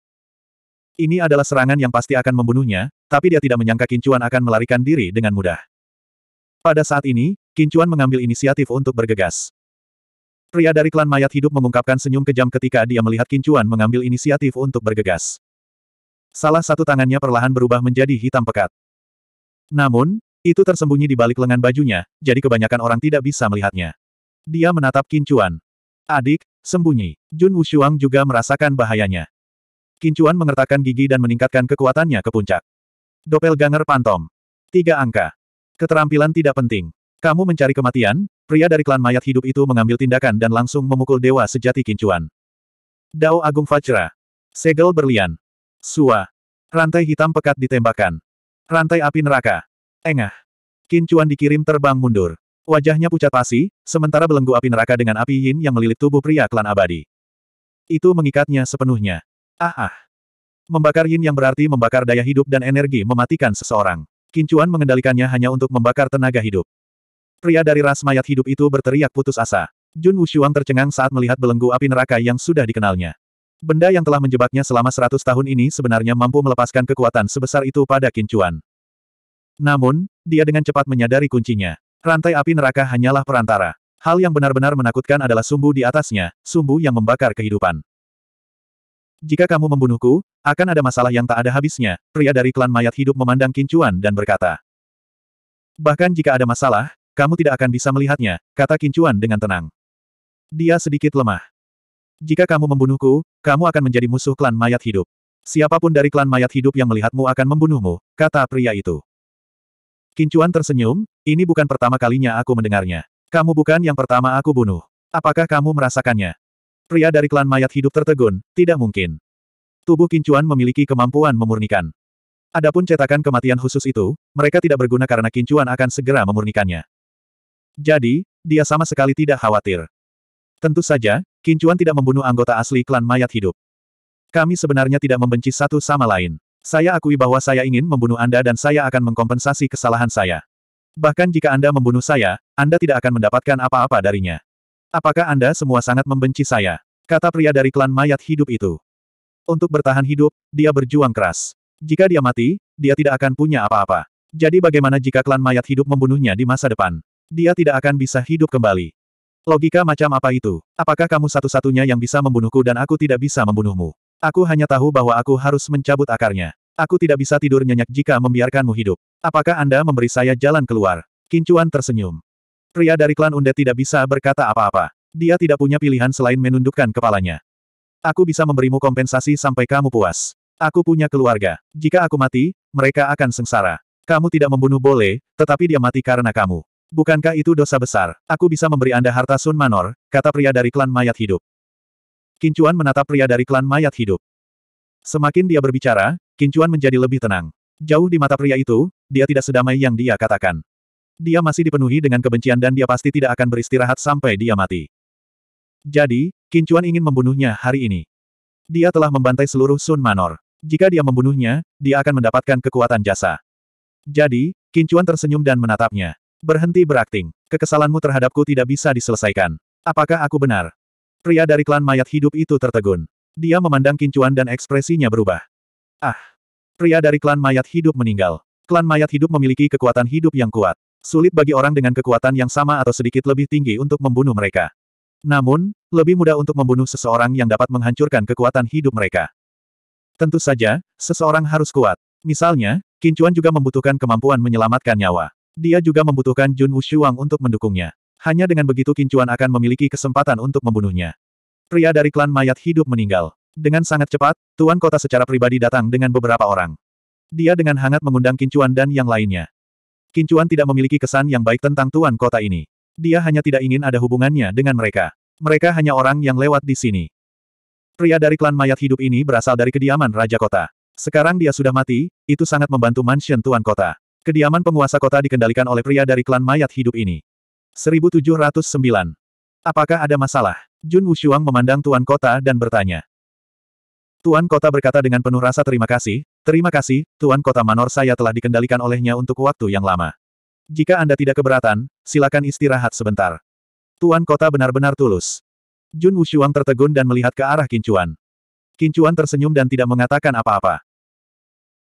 Ini adalah serangan yang pasti akan membunuhnya, tapi dia tidak menyangka Kincuan akan melarikan diri dengan mudah. Pada saat ini, Kincuan mengambil inisiatif untuk bergegas. Pria dari klan mayat hidup mengungkapkan senyum kejam ketika dia melihat Kincuan mengambil inisiatif untuk bergegas. Salah satu tangannya perlahan berubah menjadi hitam pekat. Namun, itu tersembunyi di balik lengan bajunya, jadi kebanyakan orang tidak bisa melihatnya. Dia menatap Kincuan. Adik, sembunyi. Jun Wushuang juga merasakan bahayanya. Kincuan mengertakkan gigi dan meningkatkan kekuatannya ke puncak. Doppelganger Pantom. Tiga angka. Keterampilan tidak penting. Kamu mencari kematian, pria dari klan mayat hidup itu mengambil tindakan dan langsung memukul dewa sejati Kincuan. Dao Agung Fajra. Segel berlian. Sua. Rantai hitam pekat ditembakkan. Rantai api neraka. Engah. Qin Chuan dikirim terbang mundur. Wajahnya pucat pasi, sementara belenggu api neraka dengan api yin yang melilit tubuh pria klan abadi. Itu mengikatnya sepenuhnya. Ah ah. Membakar yin yang berarti membakar daya hidup dan energi mematikan seseorang. Qin Chuan mengendalikannya hanya untuk membakar tenaga hidup. Pria dari ras mayat hidup itu berteriak putus asa. Jun Wushuang tercengang saat melihat belenggu api neraka yang sudah dikenalnya. Benda yang telah menjebaknya selama seratus tahun ini sebenarnya mampu melepaskan kekuatan sebesar itu pada Qin Chuan. Namun, dia dengan cepat menyadari kuncinya. Rantai api neraka hanyalah perantara. Hal yang benar-benar menakutkan adalah sumbu di atasnya, sumbu yang membakar kehidupan. Jika kamu membunuhku, akan ada masalah yang tak ada habisnya, pria dari klan mayat hidup memandang Kincuan dan berkata. Bahkan jika ada masalah, kamu tidak akan bisa melihatnya, kata Kincuan dengan tenang. Dia sedikit lemah. Jika kamu membunuhku, kamu akan menjadi musuh klan mayat hidup. Siapapun dari klan mayat hidup yang melihatmu akan membunuhmu, kata pria itu. Kincuan tersenyum, ini bukan pertama kalinya aku mendengarnya. Kamu bukan yang pertama aku bunuh. Apakah kamu merasakannya? Pria dari klan mayat hidup tertegun, tidak mungkin. Tubuh Kincuan memiliki kemampuan memurnikan. Adapun cetakan kematian khusus itu, mereka tidak berguna karena Kincuan akan segera memurnikannya. Jadi, dia sama sekali tidak khawatir. Tentu saja, Kincuan tidak membunuh anggota asli klan mayat hidup. Kami sebenarnya tidak membenci satu sama lain. Saya akui bahwa saya ingin membunuh Anda dan saya akan mengkompensasi kesalahan saya. Bahkan jika Anda membunuh saya, Anda tidak akan mendapatkan apa-apa darinya. Apakah Anda semua sangat membenci saya? Kata pria dari klan mayat hidup itu. Untuk bertahan hidup, dia berjuang keras. Jika dia mati, dia tidak akan punya apa-apa. Jadi bagaimana jika klan mayat hidup membunuhnya di masa depan? Dia tidak akan bisa hidup kembali. Logika macam apa itu? Apakah kamu satu-satunya yang bisa membunuhku dan aku tidak bisa membunuhmu? Aku hanya tahu bahwa aku harus mencabut akarnya. Aku tidak bisa tidur nyenyak jika membiarkanmu hidup. Apakah Anda memberi saya jalan keluar? Kincuan tersenyum. Pria dari klan Unde tidak bisa berkata apa-apa. Dia tidak punya pilihan selain menundukkan kepalanya. Aku bisa memberimu kompensasi sampai kamu puas. Aku punya keluarga. Jika aku mati, mereka akan sengsara. Kamu tidak membunuh boleh, tetapi dia mati karena kamu. Bukankah itu dosa besar? Aku bisa memberi Anda harta Sun Manor, kata pria dari klan mayat hidup. Kincuan menatap pria dari klan mayat hidup. Semakin dia berbicara, Kincuan menjadi lebih tenang. Jauh di mata pria itu, dia tidak sedamai yang dia katakan. Dia masih dipenuhi dengan kebencian dan dia pasti tidak akan beristirahat sampai dia mati. Jadi, Kincuan ingin membunuhnya hari ini. Dia telah membantai seluruh Sun Manor. Jika dia membunuhnya, dia akan mendapatkan kekuatan jasa. Jadi, Kincuan tersenyum dan menatapnya. Berhenti berakting. Kekesalanmu terhadapku tidak bisa diselesaikan. Apakah aku benar? Pria dari klan mayat hidup itu tertegun. Dia memandang kincuan dan ekspresinya berubah. Ah! Pria dari klan mayat hidup meninggal. Klan mayat hidup memiliki kekuatan hidup yang kuat. Sulit bagi orang dengan kekuatan yang sama atau sedikit lebih tinggi untuk membunuh mereka. Namun, lebih mudah untuk membunuh seseorang yang dapat menghancurkan kekuatan hidup mereka. Tentu saja, seseorang harus kuat. Misalnya, Kincuan juga membutuhkan kemampuan menyelamatkan nyawa. Dia juga membutuhkan Jun Wushuang untuk mendukungnya. Hanya dengan begitu Kincuan akan memiliki kesempatan untuk membunuhnya. Pria dari klan mayat hidup meninggal. Dengan sangat cepat, Tuan Kota secara pribadi datang dengan beberapa orang. Dia dengan hangat mengundang Kincuan dan yang lainnya. Kincuan tidak memiliki kesan yang baik tentang Tuan Kota ini. Dia hanya tidak ingin ada hubungannya dengan mereka. Mereka hanya orang yang lewat di sini. Pria dari klan mayat hidup ini berasal dari kediaman Raja Kota. Sekarang dia sudah mati, itu sangat membantu mansion Tuan Kota. Kediaman penguasa kota dikendalikan oleh pria dari klan mayat hidup ini. 1709. Apakah ada masalah? Jun Wushuang memandang Tuan Kota dan bertanya. Tuan Kota berkata dengan penuh rasa terima kasih, terima kasih, Tuan Kota Manor saya telah dikendalikan olehnya untuk waktu yang lama. Jika Anda tidak keberatan, silakan istirahat sebentar. Tuan Kota benar-benar tulus. Jun Wushuang tertegun dan melihat ke arah Kincuan. Kincuan tersenyum dan tidak mengatakan apa-apa.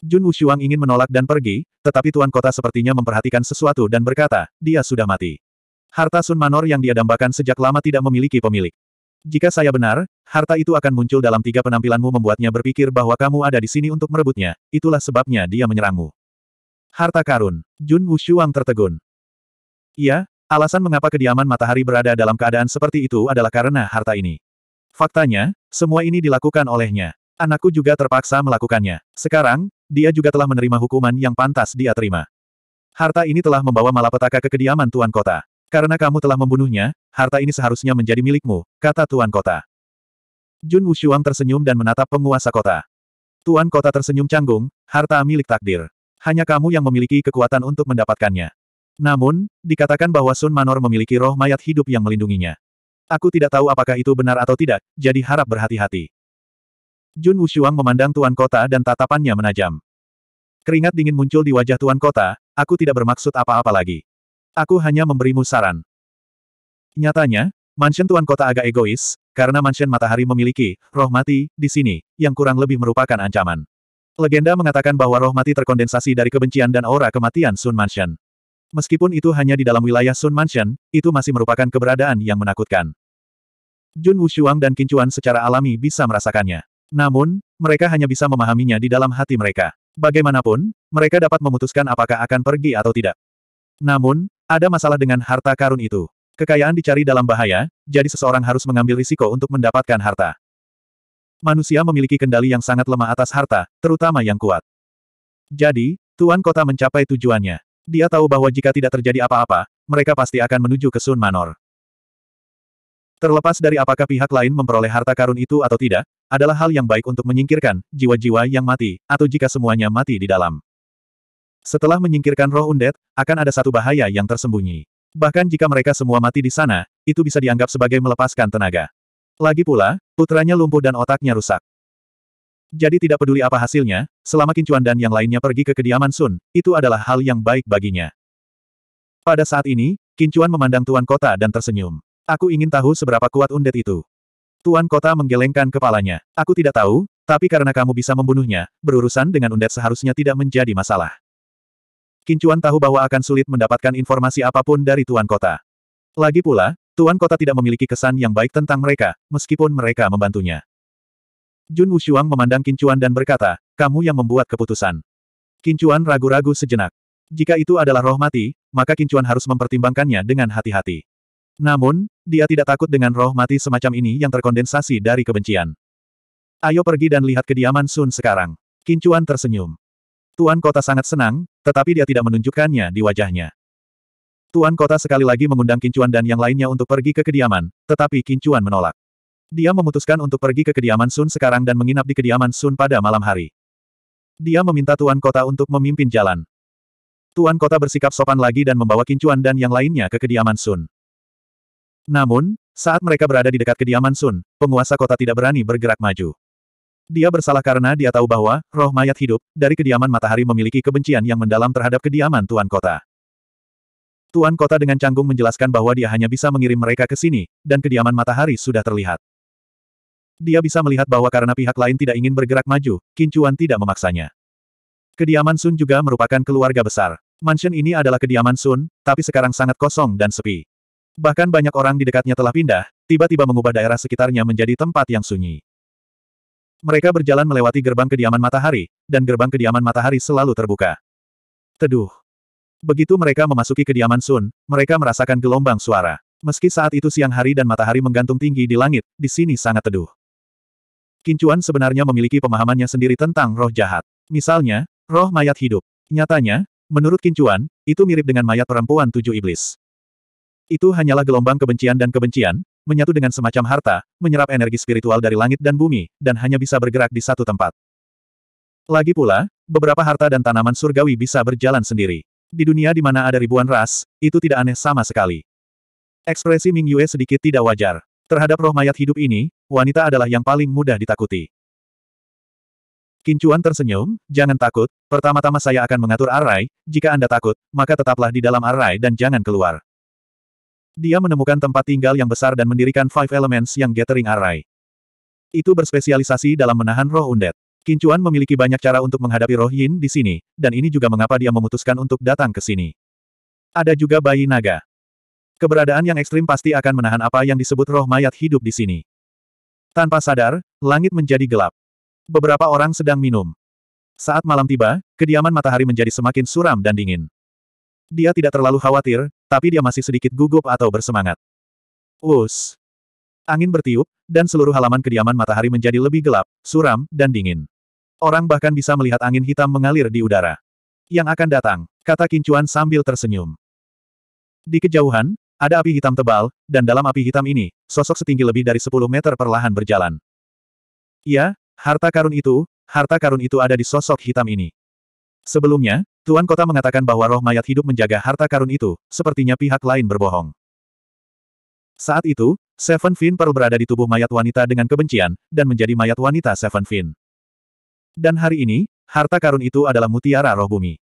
Jun Wushuang ingin menolak dan pergi, tetapi Tuan Kota sepertinya memperhatikan sesuatu dan berkata, dia sudah mati. Harta Sun Manor yang dia dambakan sejak lama tidak memiliki pemilik. Jika saya benar, harta itu akan muncul dalam tiga penampilanmu membuatnya berpikir bahwa kamu ada di sini untuk merebutnya, itulah sebabnya dia menyerangmu. Harta karun. Jun Wushuang tertegun. Iya, alasan mengapa kediaman matahari berada dalam keadaan seperti itu adalah karena harta ini. Faktanya, semua ini dilakukan olehnya. Anakku juga terpaksa melakukannya. Sekarang, dia juga telah menerima hukuman yang pantas dia terima. Harta ini telah membawa malapetaka ke kediaman Tuan Kota. Karena kamu telah membunuhnya, harta ini seharusnya menjadi milikmu, kata Tuan Kota. Jun Wushuang tersenyum dan menatap penguasa kota. Tuan Kota tersenyum canggung, harta milik takdir. Hanya kamu yang memiliki kekuatan untuk mendapatkannya. Namun, dikatakan bahwa Sun Manor memiliki roh mayat hidup yang melindunginya. Aku tidak tahu apakah itu benar atau tidak, jadi harap berhati-hati. Jun Wushuang memandang Tuan Kota dan tatapannya menajam. Keringat dingin muncul di wajah Tuan Kota, aku tidak bermaksud apa-apa lagi. Aku hanya memberimu saran. Nyatanya, mansion tuan kota agak egois, karena mansion matahari memiliki roh mati di sini, yang kurang lebih merupakan ancaman. Legenda mengatakan bahwa roh mati terkondensasi dari kebencian dan aura kematian Sun Mansion. Meskipun itu hanya di dalam wilayah Sun Mansion, itu masih merupakan keberadaan yang menakutkan. Jun Wushuang dan Kincuan secara alami bisa merasakannya. Namun, mereka hanya bisa memahaminya di dalam hati mereka. Bagaimanapun, mereka dapat memutuskan apakah akan pergi atau tidak. Namun, ada masalah dengan harta karun itu. Kekayaan dicari dalam bahaya, jadi seseorang harus mengambil risiko untuk mendapatkan harta. Manusia memiliki kendali yang sangat lemah atas harta, terutama yang kuat. Jadi, Tuan Kota mencapai tujuannya. Dia tahu bahwa jika tidak terjadi apa-apa, mereka pasti akan menuju ke Sun Manor. Terlepas dari apakah pihak lain memperoleh harta karun itu atau tidak, adalah hal yang baik untuk menyingkirkan jiwa-jiwa yang mati, atau jika semuanya mati di dalam. Setelah menyingkirkan roh undet, akan ada satu bahaya yang tersembunyi. Bahkan jika mereka semua mati di sana, itu bisa dianggap sebagai melepaskan tenaga. Lagi pula, putranya lumpuh dan otaknya rusak. Jadi tidak peduli apa hasilnya, selama Kincuan dan yang lainnya pergi ke kediaman Sun, itu adalah hal yang baik baginya. Pada saat ini, Kincuan memandang Tuan Kota dan tersenyum. Aku ingin tahu seberapa kuat undet itu. Tuan Kota menggelengkan kepalanya. Aku tidak tahu, tapi karena kamu bisa membunuhnya, berurusan dengan undet seharusnya tidak menjadi masalah. Kincuan tahu bahwa akan sulit mendapatkan informasi apapun dari Tuan Kota. Lagi pula, Tuan Kota tidak memiliki kesan yang baik tentang mereka, meskipun mereka membantunya. Jun Wushuang memandang Kincuan dan berkata, kamu yang membuat keputusan. Kincuan ragu-ragu sejenak. Jika itu adalah roh mati, maka Kincuan harus mempertimbangkannya dengan hati-hati. Namun, dia tidak takut dengan roh mati semacam ini yang terkondensasi dari kebencian. Ayo pergi dan lihat kediaman Sun sekarang. Kincuan tersenyum. Tuan Kota sangat senang, tetapi dia tidak menunjukkannya di wajahnya. Tuan Kota sekali lagi mengundang Kincuan dan yang lainnya untuk pergi ke kediaman, tetapi Kincuan menolak. Dia memutuskan untuk pergi ke kediaman Sun sekarang dan menginap di kediaman Sun pada malam hari. Dia meminta Tuan Kota untuk memimpin jalan. Tuan Kota bersikap sopan lagi dan membawa Kincuan dan yang lainnya ke kediaman Sun. Namun, saat mereka berada di dekat kediaman Sun, penguasa kota tidak berani bergerak maju. Dia bersalah karena dia tahu bahwa, roh mayat hidup, dari kediaman matahari memiliki kebencian yang mendalam terhadap kediaman Tuan Kota. Tuan Kota dengan canggung menjelaskan bahwa dia hanya bisa mengirim mereka ke sini, dan kediaman matahari sudah terlihat. Dia bisa melihat bahwa karena pihak lain tidak ingin bergerak maju, Kincuan tidak memaksanya. Kediaman Sun juga merupakan keluarga besar. Mansion ini adalah kediaman Sun, tapi sekarang sangat kosong dan sepi. Bahkan banyak orang di dekatnya telah pindah, tiba-tiba mengubah daerah sekitarnya menjadi tempat yang sunyi. Mereka berjalan melewati gerbang kediaman matahari, dan gerbang kediaman matahari selalu terbuka. Teduh. Begitu mereka memasuki kediaman Sun, mereka merasakan gelombang suara. Meski saat itu siang hari dan matahari menggantung tinggi di langit, di sini sangat teduh. Kincuan sebenarnya memiliki pemahamannya sendiri tentang roh jahat. Misalnya, roh mayat hidup. Nyatanya, menurut Kincuan, itu mirip dengan mayat perempuan tujuh iblis. Itu hanyalah gelombang kebencian dan kebencian, menyatu dengan semacam harta, menyerap energi spiritual dari langit dan bumi, dan hanya bisa bergerak di satu tempat. Lagi pula, beberapa harta dan tanaman surgawi bisa berjalan sendiri. Di dunia di mana ada ribuan ras, itu tidak aneh sama sekali. Ekspresi Ming Yue sedikit tidak wajar. Terhadap roh mayat hidup ini, wanita adalah yang paling mudah ditakuti. Kincuan tersenyum, jangan takut, pertama-tama saya akan mengatur arai, jika Anda takut, maka tetaplah di dalam arai dan jangan keluar. Dia menemukan tempat tinggal yang besar dan mendirikan Five Elements yang Gathering Array. Itu berspesialisasi dalam menahan roh undet. Kincuan memiliki banyak cara untuk menghadapi roh yin di sini, dan ini juga mengapa dia memutuskan untuk datang ke sini. Ada juga bayi naga. Keberadaan yang ekstrim pasti akan menahan apa yang disebut roh mayat hidup di sini. Tanpa sadar, langit menjadi gelap. Beberapa orang sedang minum. Saat malam tiba, kediaman matahari menjadi semakin suram dan dingin. Dia tidak terlalu khawatir, tapi dia masih sedikit gugup atau bersemangat. Us. Angin bertiup, dan seluruh halaman kediaman matahari menjadi lebih gelap, suram, dan dingin. Orang bahkan bisa melihat angin hitam mengalir di udara. Yang akan datang, kata Kincuan sambil tersenyum. Di kejauhan, ada api hitam tebal, dan dalam api hitam ini, sosok setinggi lebih dari 10 meter perlahan berjalan. Ya, harta karun itu, harta karun itu ada di sosok hitam ini. Sebelumnya, Tuan kota mengatakan bahwa roh mayat hidup menjaga harta karun itu, sepertinya pihak lain berbohong. Saat itu, Seven Fin Pearl berada di tubuh mayat wanita dengan kebencian, dan menjadi mayat wanita Seven Fin. Dan hari ini, harta karun itu adalah mutiara roh bumi.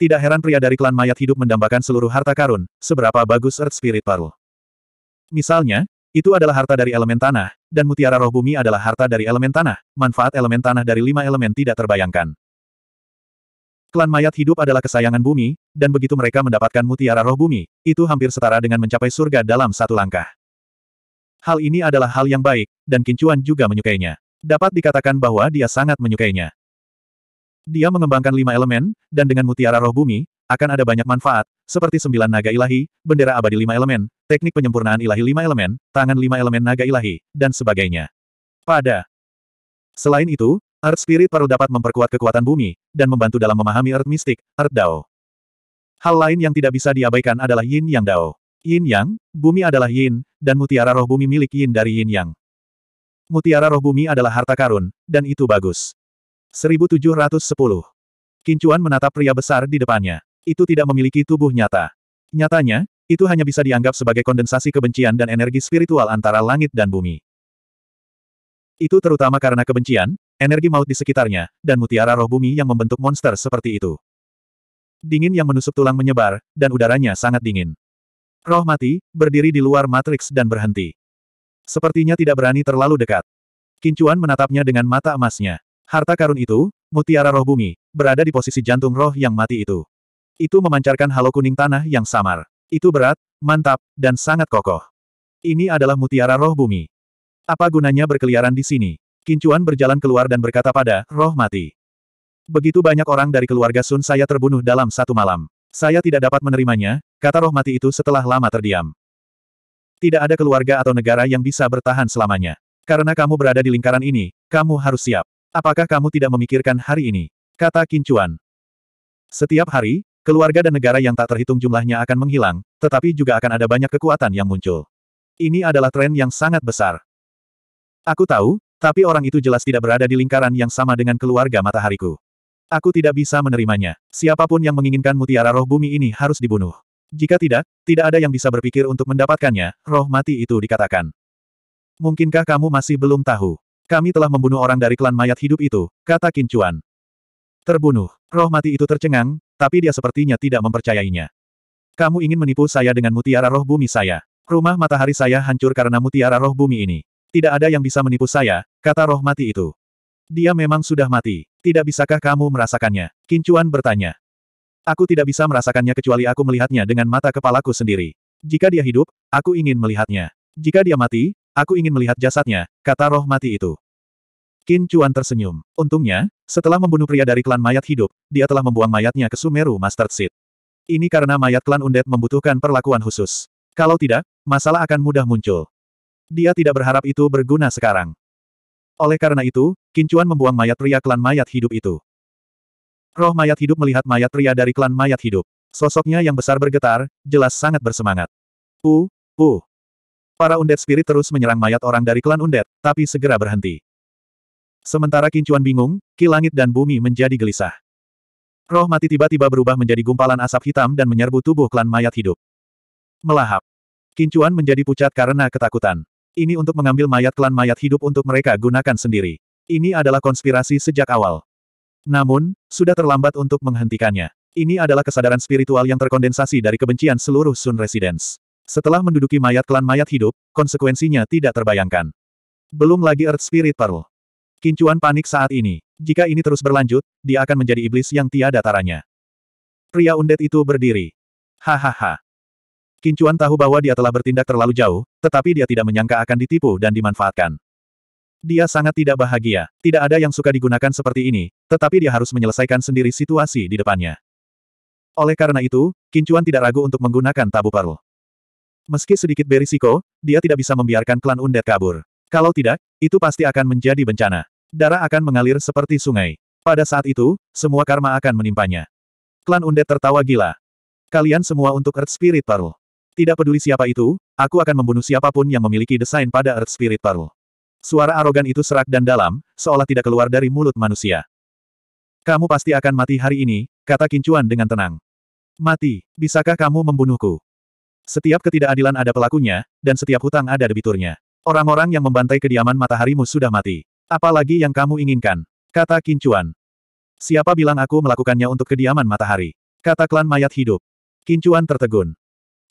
Tidak heran pria dari klan mayat hidup mendambakan seluruh harta karun, seberapa bagus Earth Spirit Pearl. Misalnya, itu adalah harta dari elemen tanah, dan mutiara roh bumi adalah harta dari elemen tanah, manfaat elemen tanah dari lima elemen tidak terbayangkan. Klan mayat hidup adalah kesayangan bumi, dan begitu mereka mendapatkan mutiara roh bumi, itu hampir setara dengan mencapai surga dalam satu langkah. Hal ini adalah hal yang baik, dan Kincuan juga menyukainya. Dapat dikatakan bahwa dia sangat menyukainya. Dia mengembangkan lima elemen, dan dengan mutiara roh bumi, akan ada banyak manfaat, seperti sembilan naga ilahi, bendera abadi lima elemen, teknik penyempurnaan ilahi lima elemen, tangan lima elemen naga ilahi, dan sebagainya. Pada. Selain itu, Art Spirit Paru dapat memperkuat kekuatan bumi, dan membantu dalam memahami art mistik art Dao. Hal lain yang tidak bisa diabaikan adalah Yin Yang Dao. Yin Yang, bumi adalah Yin, dan mutiara roh bumi milik Yin dari Yin Yang. Mutiara roh bumi adalah harta karun, dan itu bagus. 1710. Kincuan menatap pria besar di depannya. Itu tidak memiliki tubuh nyata. Nyatanya, itu hanya bisa dianggap sebagai kondensasi kebencian dan energi spiritual antara langit dan bumi. Itu terutama karena kebencian, energi maut di sekitarnya, dan mutiara roh bumi yang membentuk monster seperti itu. Dingin yang menusuk tulang menyebar, dan udaranya sangat dingin. Roh mati, berdiri di luar matriks dan berhenti. Sepertinya tidak berani terlalu dekat. Kincuan menatapnya dengan mata emasnya. Harta karun itu, mutiara roh bumi, berada di posisi jantung roh yang mati itu. Itu memancarkan halo kuning tanah yang samar. Itu berat, mantap, dan sangat kokoh. Ini adalah mutiara roh bumi. Apa gunanya berkeliaran di sini? Kincuan berjalan keluar dan berkata pada roh mati. Begitu banyak orang dari keluarga Sun saya terbunuh dalam satu malam. Saya tidak dapat menerimanya, kata roh mati itu setelah lama terdiam. Tidak ada keluarga atau negara yang bisa bertahan selamanya. Karena kamu berada di lingkaran ini, kamu harus siap. Apakah kamu tidak memikirkan hari ini? Kata Kincuan. Setiap hari, keluarga dan negara yang tak terhitung jumlahnya akan menghilang, tetapi juga akan ada banyak kekuatan yang muncul. Ini adalah tren yang sangat besar. Aku tahu, tapi orang itu jelas tidak berada di lingkaran yang sama dengan keluarga matahariku. Aku tidak bisa menerimanya. Siapapun yang menginginkan mutiara roh bumi ini harus dibunuh. Jika tidak, tidak ada yang bisa berpikir untuk mendapatkannya, roh mati itu dikatakan. Mungkinkah kamu masih belum tahu? Kami telah membunuh orang dari klan mayat hidup itu, kata Kincuan. Terbunuh. Roh mati itu tercengang, tapi dia sepertinya tidak mempercayainya. Kamu ingin menipu saya dengan mutiara roh bumi saya. Rumah matahari saya hancur karena mutiara roh bumi ini. Tidak ada yang bisa menipu saya, kata roh mati itu. Dia memang sudah mati. Tidak bisakah kamu merasakannya? Kincuan bertanya. Aku tidak bisa merasakannya kecuali aku melihatnya dengan mata kepalaku sendiri. Jika dia hidup, aku ingin melihatnya. Jika dia mati, aku ingin melihat jasadnya, kata roh mati itu. Qin Chuan tersenyum. Untungnya, setelah membunuh pria dari klan mayat hidup, dia telah membuang mayatnya ke Sumeru Master Seed. Ini karena mayat klan Undet membutuhkan perlakuan khusus. Kalau tidak, masalah akan mudah muncul. Dia tidak berharap itu berguna sekarang. Oleh karena itu, Kincuan membuang mayat pria klan mayat hidup itu. Roh mayat hidup melihat mayat pria dari klan mayat hidup. Sosoknya yang besar bergetar, jelas sangat bersemangat. Uh, uh. Para undead spirit terus menyerang mayat orang dari klan Undead, tapi segera berhenti. Sementara Kincuan bingung, ki langit dan bumi menjadi gelisah. Roh mati tiba-tiba berubah menjadi gumpalan asap hitam dan menyerbu tubuh klan mayat hidup. Melahap. Kincuan menjadi pucat karena ketakutan. Ini untuk mengambil mayat klan mayat hidup untuk mereka gunakan sendiri. Ini adalah konspirasi sejak awal. Namun, sudah terlambat untuk menghentikannya. Ini adalah kesadaran spiritual yang terkondensasi dari kebencian seluruh Sun Residence. Setelah menduduki mayat klan mayat hidup, konsekuensinya tidak terbayangkan. Belum lagi Earth Spirit Pearl. Kincuan panik saat ini. Jika ini terus berlanjut, dia akan menjadi iblis yang tiada taranya. Pria undet itu berdiri. Hahaha. Kincuan tahu bahwa dia telah bertindak terlalu jauh, tetapi dia tidak menyangka akan ditipu dan dimanfaatkan. Dia sangat tidak bahagia, tidak ada yang suka digunakan seperti ini, tetapi dia harus menyelesaikan sendiri situasi di depannya. Oleh karena itu, Kincuan tidak ragu untuk menggunakan tabu perl. Meski sedikit berisiko, dia tidak bisa membiarkan klan Undet kabur. Kalau tidak, itu pasti akan menjadi bencana. Darah akan mengalir seperti sungai. Pada saat itu, semua karma akan menimpanya. Klan Undet tertawa gila. Kalian semua untuk Earth Spirit Pearl. Tidak peduli siapa itu, aku akan membunuh siapapun yang memiliki desain pada Earth Spirit Pearl. Suara arogan itu serak dan dalam, seolah tidak keluar dari mulut manusia. Kamu pasti akan mati hari ini, kata Kincuan dengan tenang. Mati, bisakah kamu membunuhku? Setiap ketidakadilan ada pelakunya, dan setiap hutang ada debiturnya. Orang-orang yang membantai kediaman mataharimu sudah mati. Apalagi yang kamu inginkan, kata Kincuan. Siapa bilang aku melakukannya untuk kediaman matahari? Kata klan mayat hidup. Kincuan tertegun.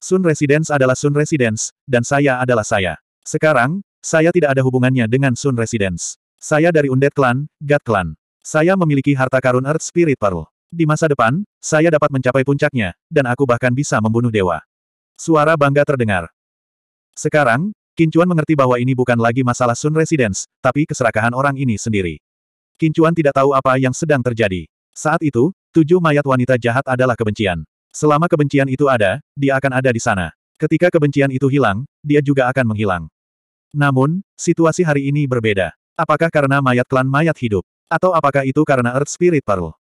Sun Residence adalah Sun Residence, dan saya adalah saya. Sekarang, saya tidak ada hubungannya dengan Sun Residence. Saya dari Undead Clan, God Clan. Saya memiliki harta karun Earth Spirit Pearl. Di masa depan, saya dapat mencapai puncaknya, dan aku bahkan bisa membunuh dewa. Suara bangga terdengar. Sekarang, Kincuan mengerti bahwa ini bukan lagi masalah Sun Residence, tapi keserakahan orang ini sendiri. Kincuan tidak tahu apa yang sedang terjadi. Saat itu, tujuh mayat wanita jahat adalah kebencian. Selama kebencian itu ada, dia akan ada di sana. Ketika kebencian itu hilang, dia juga akan menghilang. Namun, situasi hari ini berbeda. Apakah karena mayat klan mayat hidup? Atau apakah itu karena Earth Spirit Pearl?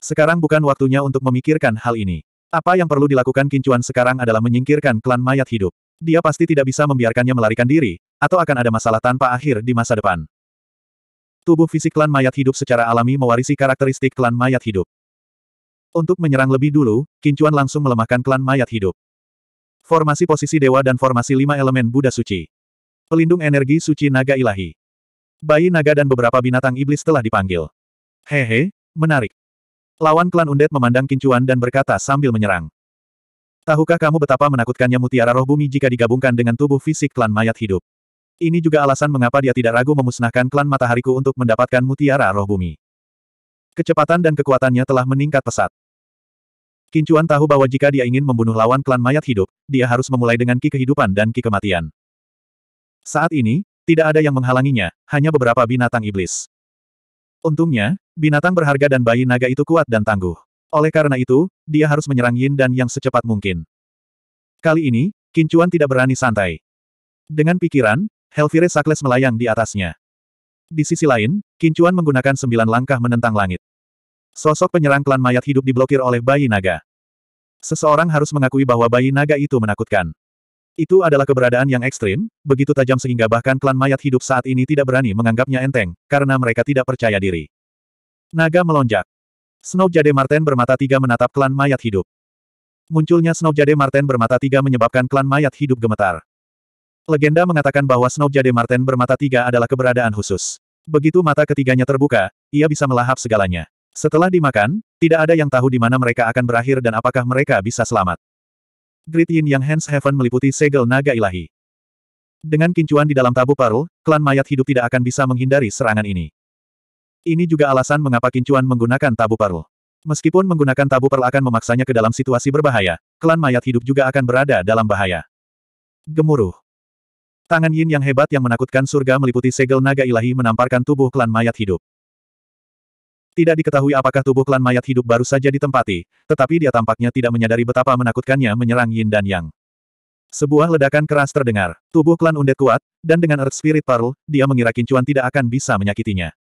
Sekarang bukan waktunya untuk memikirkan hal ini. Apa yang perlu dilakukan Kincuan sekarang adalah menyingkirkan klan mayat hidup. Dia pasti tidak bisa membiarkannya melarikan diri, atau akan ada masalah tanpa akhir di masa depan. Tubuh fisik klan mayat hidup secara alami mewarisi karakteristik klan mayat hidup. Untuk menyerang lebih dulu, Kincuan langsung melemahkan klan mayat hidup. Formasi posisi dewa dan formasi lima elemen Buddha suci. Pelindung energi suci naga ilahi. Bayi naga dan beberapa binatang iblis telah dipanggil. Hehe, menarik. Lawan klan undet memandang Kincuan dan berkata sambil menyerang. Tahukah kamu betapa menakutkannya mutiara roh bumi jika digabungkan dengan tubuh fisik klan mayat hidup? Ini juga alasan mengapa dia tidak ragu memusnahkan klan matahariku untuk mendapatkan mutiara roh bumi. Kecepatan dan kekuatannya telah meningkat pesat. Kincuan tahu bahwa jika dia ingin membunuh lawan klan mayat hidup, dia harus memulai dengan ki kehidupan dan ki kematian. Saat ini, tidak ada yang menghalanginya, hanya beberapa binatang iblis. Untungnya, binatang berharga dan bayi naga itu kuat dan tangguh. Oleh karena itu, dia harus menyerang Yin dan Yang secepat mungkin. Kali ini, Kincuan tidak berani santai. Dengan pikiran, Helvire Sakles melayang di atasnya. Di sisi lain, Kincuan menggunakan sembilan langkah menentang langit. Sosok penyerang klan mayat hidup diblokir oleh bayi naga. Seseorang harus mengakui bahwa bayi naga itu menakutkan. Itu adalah keberadaan yang ekstrim, begitu tajam sehingga bahkan klan mayat hidup saat ini tidak berani menganggapnya enteng, karena mereka tidak percaya diri. Naga melonjak. Snow Jade Marten bermata tiga menatap klan mayat hidup. Munculnya Snow Jade Marten bermata tiga menyebabkan klan mayat hidup gemetar. Legenda mengatakan bahwa Snow Jade Marten bermata tiga adalah keberadaan khusus. Begitu mata ketiganya terbuka, ia bisa melahap segalanya. Setelah dimakan, tidak ada yang tahu di mana mereka akan berakhir dan apakah mereka bisa selamat. Great Yin Yang Hands Heaven meliputi segel naga ilahi. Dengan kincuan di dalam tabu parul, klan mayat hidup tidak akan bisa menghindari serangan ini. Ini juga alasan mengapa kincuan menggunakan tabu parul. Meskipun menggunakan tabu perl akan memaksanya ke dalam situasi berbahaya, klan mayat hidup juga akan berada dalam bahaya. Gemuruh. Tangan yin yang hebat yang menakutkan surga meliputi segel naga ilahi menamparkan tubuh klan mayat hidup. Tidak diketahui apakah tubuh klan mayat hidup baru saja ditempati, tetapi dia tampaknya tidak menyadari betapa menakutkannya menyerang Yin dan Yang. Sebuah ledakan keras terdengar. Tubuh klan undet kuat, dan dengan Earth Spirit Pearl, dia mengira Kincuan tidak akan bisa menyakitinya.